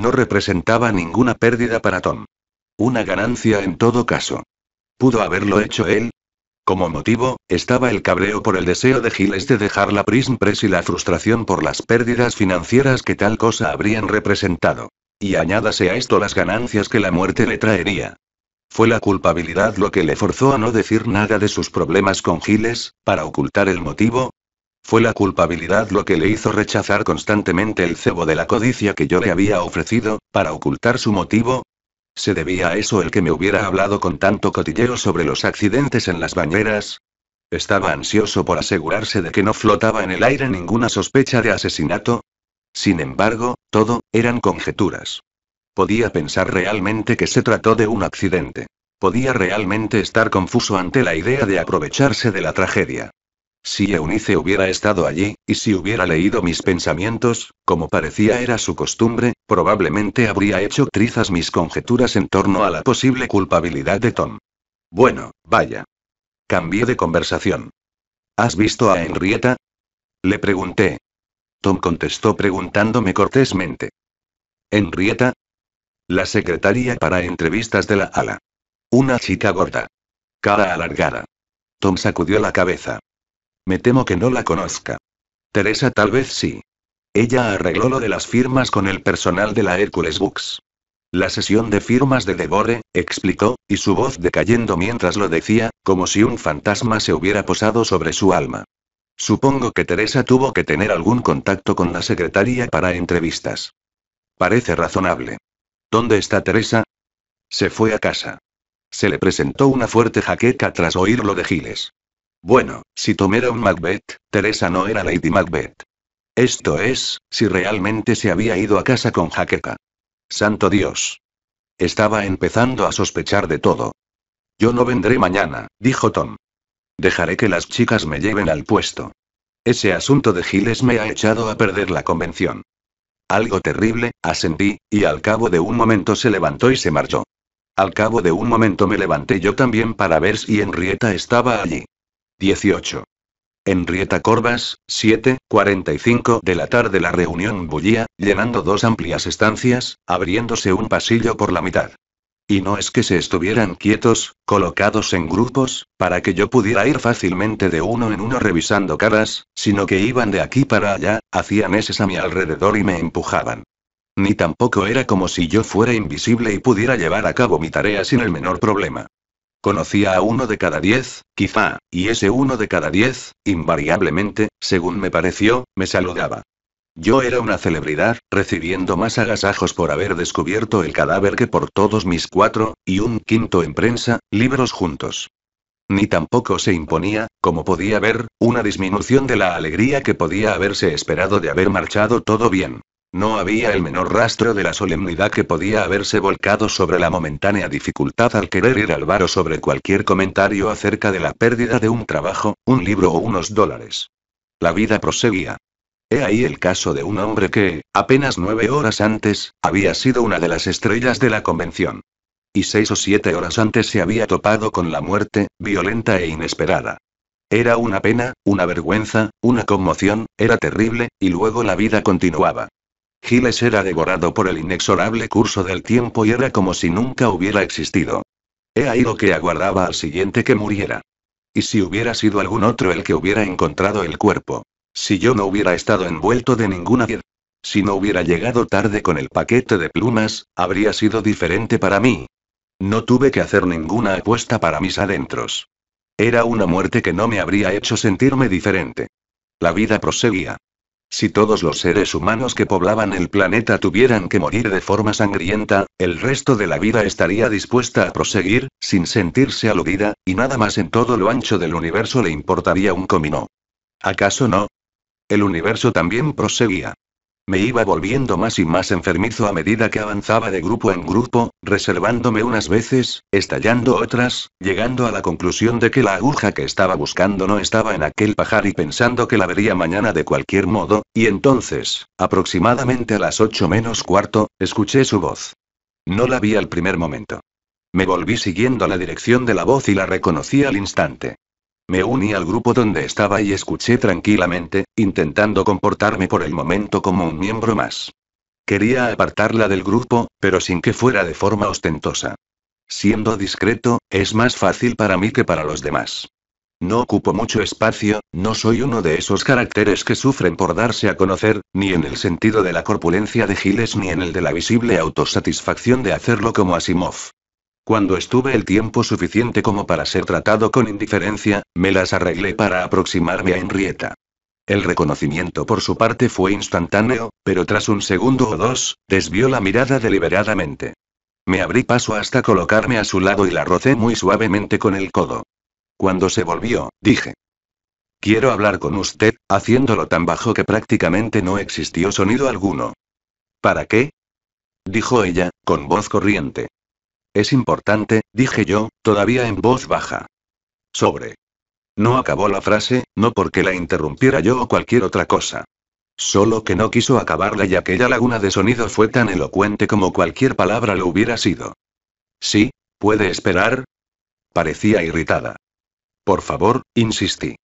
No representaba ninguna pérdida para Tom. Una ganancia en todo caso. ¿Pudo haberlo hecho él? Como motivo, estaba el cabreo por el deseo de Giles de dejar la Prism Press y la frustración por las pérdidas financieras que tal cosa habrían representado. Y añádase a esto las ganancias que la muerte le traería. Fue la culpabilidad lo que le forzó a no decir nada de sus problemas con Giles, para ocultar el motivo. Fue la culpabilidad lo que le hizo rechazar constantemente el cebo de la codicia que yo le había ofrecido, para ocultar su motivo. ¿Se debía a eso el que me hubiera hablado con tanto cotilleo sobre los accidentes en las bañeras? Estaba ansioso por asegurarse de que no flotaba en el aire ninguna sospecha de asesinato, sin embargo, todo, eran conjeturas. Podía pensar realmente que se trató de un accidente. Podía realmente estar confuso ante la idea de aprovecharse de la tragedia. Si Eunice hubiera estado allí, y si hubiera leído mis pensamientos, como parecía era su costumbre, probablemente habría hecho trizas mis conjeturas en torno a la posible culpabilidad de Tom. Bueno, vaya. Cambié de conversación. ¿Has visto a Henrietta? Le pregunté, Tom contestó preguntándome cortésmente. ¿Enrieta? La secretaria para entrevistas de la ala. Una chica gorda. Cara alargada. Tom sacudió la cabeza. Me temo que no la conozca. Teresa tal vez sí. Ella arregló lo de las firmas con el personal de la Hércules Books. La sesión de firmas de Debore, explicó, y su voz decayendo mientras lo decía, como si un fantasma se hubiera posado sobre su alma. Supongo que Teresa tuvo que tener algún contacto con la secretaría para entrevistas. Parece razonable. ¿Dónde está Teresa? Se fue a casa. Se le presentó una fuerte jaqueca tras oír lo de Giles. Bueno, si tomara un Macbeth, Teresa no era Lady Macbeth. Esto es, si realmente se había ido a casa con jaqueca. Santo Dios. Estaba empezando a sospechar de todo. Yo no vendré mañana, dijo Tom. Dejaré que las chicas me lleven al puesto. Ese asunto de Giles me ha echado a perder la convención. Algo terrible, asentí, y al cabo de un momento se levantó y se marchó. Al cabo de un momento me levanté yo también para ver si Henrietta estaba allí. 18. Henrietta Corvas, 7.45 de la tarde la reunión bullía, llenando dos amplias estancias, abriéndose un pasillo por la mitad. Y no es que se estuvieran quietos, colocados en grupos, para que yo pudiera ir fácilmente de uno en uno revisando caras, sino que iban de aquí para allá, hacían eses a mi alrededor y me empujaban. Ni tampoco era como si yo fuera invisible y pudiera llevar a cabo mi tarea sin el menor problema. Conocía a uno de cada diez, quizá, y ese uno de cada diez, invariablemente, según me pareció, me saludaba. Yo era una celebridad, recibiendo más agasajos por haber descubierto el cadáver que por todos mis cuatro, y un quinto en prensa, libros juntos. Ni tampoco se imponía, como podía ver, una disminución de la alegría que podía haberse esperado de haber marchado todo bien. No había el menor rastro de la solemnidad que podía haberse volcado sobre la momentánea dificultad al querer ir al bar o sobre cualquier comentario acerca de la pérdida de un trabajo, un libro o unos dólares. La vida proseguía. He ahí el caso de un hombre que, apenas nueve horas antes, había sido una de las estrellas de la convención. Y seis o siete horas antes se había topado con la muerte, violenta e inesperada. Era una pena, una vergüenza, una conmoción, era terrible, y luego la vida continuaba. Giles era devorado por el inexorable curso del tiempo y era como si nunca hubiera existido. He ahí lo que aguardaba al siguiente que muriera. Y si hubiera sido algún otro el que hubiera encontrado el cuerpo. Si yo no hubiera estado envuelto de ninguna... Si no hubiera llegado tarde con el paquete de plumas, habría sido diferente para mí. No tuve que hacer ninguna apuesta para mis adentros. Era una muerte que no me habría hecho sentirme diferente. La vida proseguía. Si todos los seres humanos que poblaban el planeta tuvieran que morir de forma sangrienta, el resto de la vida estaría dispuesta a proseguir, sin sentirse aludida, y nada más en todo lo ancho del universo le importaría un comino. ¿Acaso no? El universo también proseguía. Me iba volviendo más y más enfermizo a medida que avanzaba de grupo en grupo, reservándome unas veces, estallando otras, llegando a la conclusión de que la aguja que estaba buscando no estaba en aquel pajar y pensando que la vería mañana de cualquier modo, y entonces, aproximadamente a las ocho menos cuarto, escuché su voz. No la vi al primer momento. Me volví siguiendo la dirección de la voz y la reconocí al instante. Me uní al grupo donde estaba y escuché tranquilamente, intentando comportarme por el momento como un miembro más. Quería apartarla del grupo, pero sin que fuera de forma ostentosa. Siendo discreto, es más fácil para mí que para los demás. No ocupo mucho espacio, no soy uno de esos caracteres que sufren por darse a conocer, ni en el sentido de la corpulencia de Giles ni en el de la visible autosatisfacción de hacerlo como Asimov. Cuando estuve el tiempo suficiente como para ser tratado con indiferencia, me las arreglé para aproximarme a Henrietta. El reconocimiento por su parte fue instantáneo, pero tras un segundo o dos, desvió la mirada deliberadamente. Me abrí paso hasta colocarme a su lado y la rocé muy suavemente con el codo. Cuando se volvió, dije. Quiero hablar con usted, haciéndolo tan bajo que prácticamente no existió sonido alguno. ¿Para qué? dijo ella, con voz corriente. Es importante, dije yo, todavía en voz baja. Sobre. No acabó la frase, no porque la interrumpiera yo o cualquier otra cosa. Solo que no quiso acabarla y aquella laguna de sonido fue tan elocuente como cualquier palabra lo hubiera sido. Sí, puede esperar. Parecía irritada. Por favor, insistí.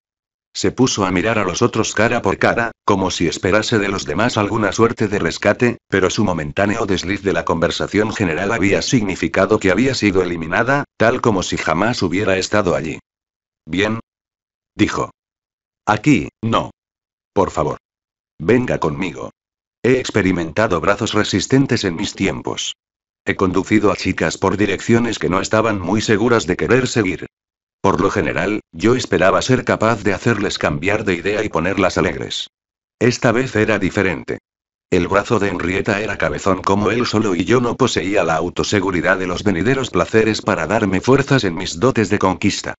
Se puso a mirar a los otros cara por cara, como si esperase de los demás alguna suerte de rescate, pero su momentáneo desliz de la conversación general había significado que había sido eliminada, tal como si jamás hubiera estado allí. Bien. Dijo. Aquí, no. Por favor. Venga conmigo. He experimentado brazos resistentes en mis tiempos. He conducido a chicas por direcciones que no estaban muy seguras de querer seguir. Por lo general, yo esperaba ser capaz de hacerles cambiar de idea y ponerlas alegres. Esta vez era diferente. El brazo de Henrietta era cabezón como él solo y yo no poseía la autoseguridad de los venideros placeres para darme fuerzas en mis dotes de conquista.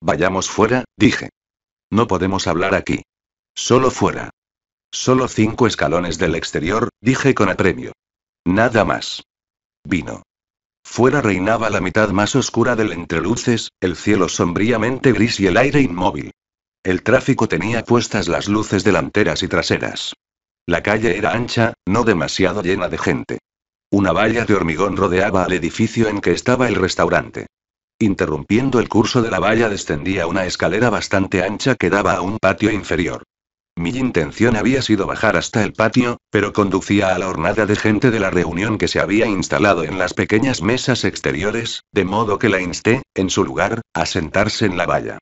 Vayamos fuera, dije. No podemos hablar aquí. Solo fuera. Solo cinco escalones del exterior, dije con apremio. Nada más. Vino. Fuera reinaba la mitad más oscura del entreluces, el cielo sombríamente gris y el aire inmóvil. El tráfico tenía puestas las luces delanteras y traseras. La calle era ancha, no demasiado llena de gente. Una valla de hormigón rodeaba al edificio en que estaba el restaurante. Interrumpiendo el curso de la valla descendía una escalera bastante ancha que daba a un patio inferior. Mi intención había sido bajar hasta el patio, pero conducía a la hornada de gente de la reunión que se había instalado en las pequeñas mesas exteriores, de modo que la insté, en su lugar, a sentarse en la valla.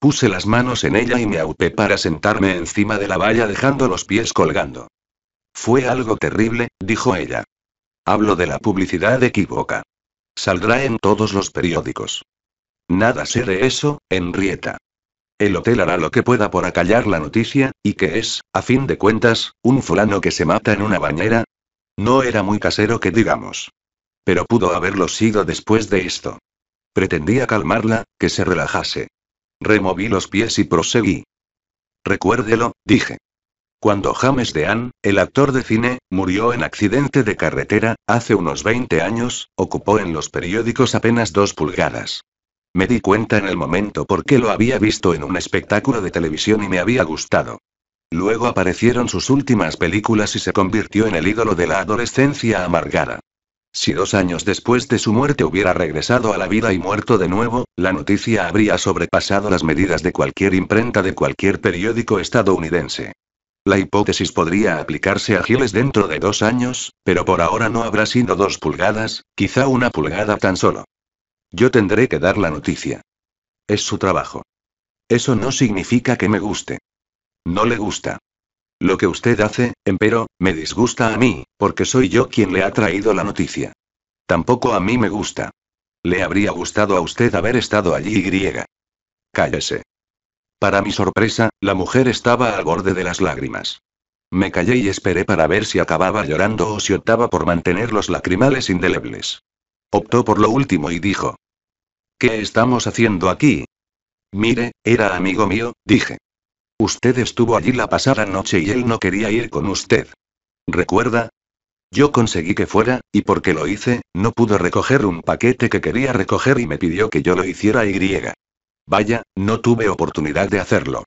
Puse las manos en ella y me aupé para sentarme encima de la valla dejando los pies colgando. Fue algo terrible, dijo ella. Hablo de la publicidad equívoca. Saldrá en todos los periódicos. Nada sé de eso, Henrietta. El hotel hará lo que pueda por acallar la noticia, y que es, a fin de cuentas, un fulano que se mata en una bañera. No era muy casero que digamos. Pero pudo haberlo sido después de esto. Pretendía calmarla, que se relajase. Removí los pies y proseguí. Recuérdelo, dije. Cuando James Dean, el actor de cine, murió en accidente de carretera, hace unos 20 años, ocupó en los periódicos apenas dos pulgadas. Me di cuenta en el momento porque lo había visto en un espectáculo de televisión y me había gustado. Luego aparecieron sus últimas películas y se convirtió en el ídolo de la adolescencia amargada. Si dos años después de su muerte hubiera regresado a la vida y muerto de nuevo, la noticia habría sobrepasado las medidas de cualquier imprenta de cualquier periódico estadounidense. La hipótesis podría aplicarse a Giles dentro de dos años, pero por ahora no habrá sido dos pulgadas, quizá una pulgada tan solo. Yo tendré que dar la noticia. Es su trabajo. Eso no significa que me guste. No le gusta. Lo que usted hace, empero, me disgusta a mí, porque soy yo quien le ha traído la noticia. Tampoco a mí me gusta. Le habría gustado a usted haber estado allí y griega. Cállese. Para mi sorpresa, la mujer estaba al borde de las lágrimas. Me callé y esperé para ver si acababa llorando o si optaba por mantener los lacrimales indelebles. Optó por lo último y dijo. ¿Qué estamos haciendo aquí? Mire, era amigo mío, dije. Usted estuvo allí la pasada noche y él no quería ir con usted. ¿Recuerda? Yo conseguí que fuera, y porque lo hice, no pudo recoger un paquete que quería recoger y me pidió que yo lo hiciera y. Vaya, no tuve oportunidad de hacerlo.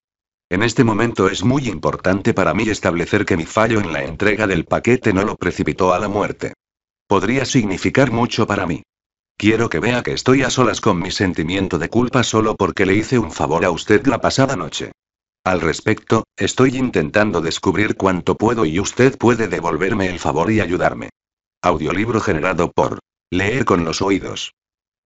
En este momento es muy importante para mí establecer que mi fallo en la entrega del paquete no lo precipitó a la muerte. Podría significar mucho para mí. Quiero que vea que estoy a solas con mi sentimiento de culpa solo porque le hice un favor a usted la pasada noche. Al respecto, estoy intentando descubrir cuánto puedo y usted puede devolverme el favor y ayudarme. Audiolibro generado por Leer con los oídos.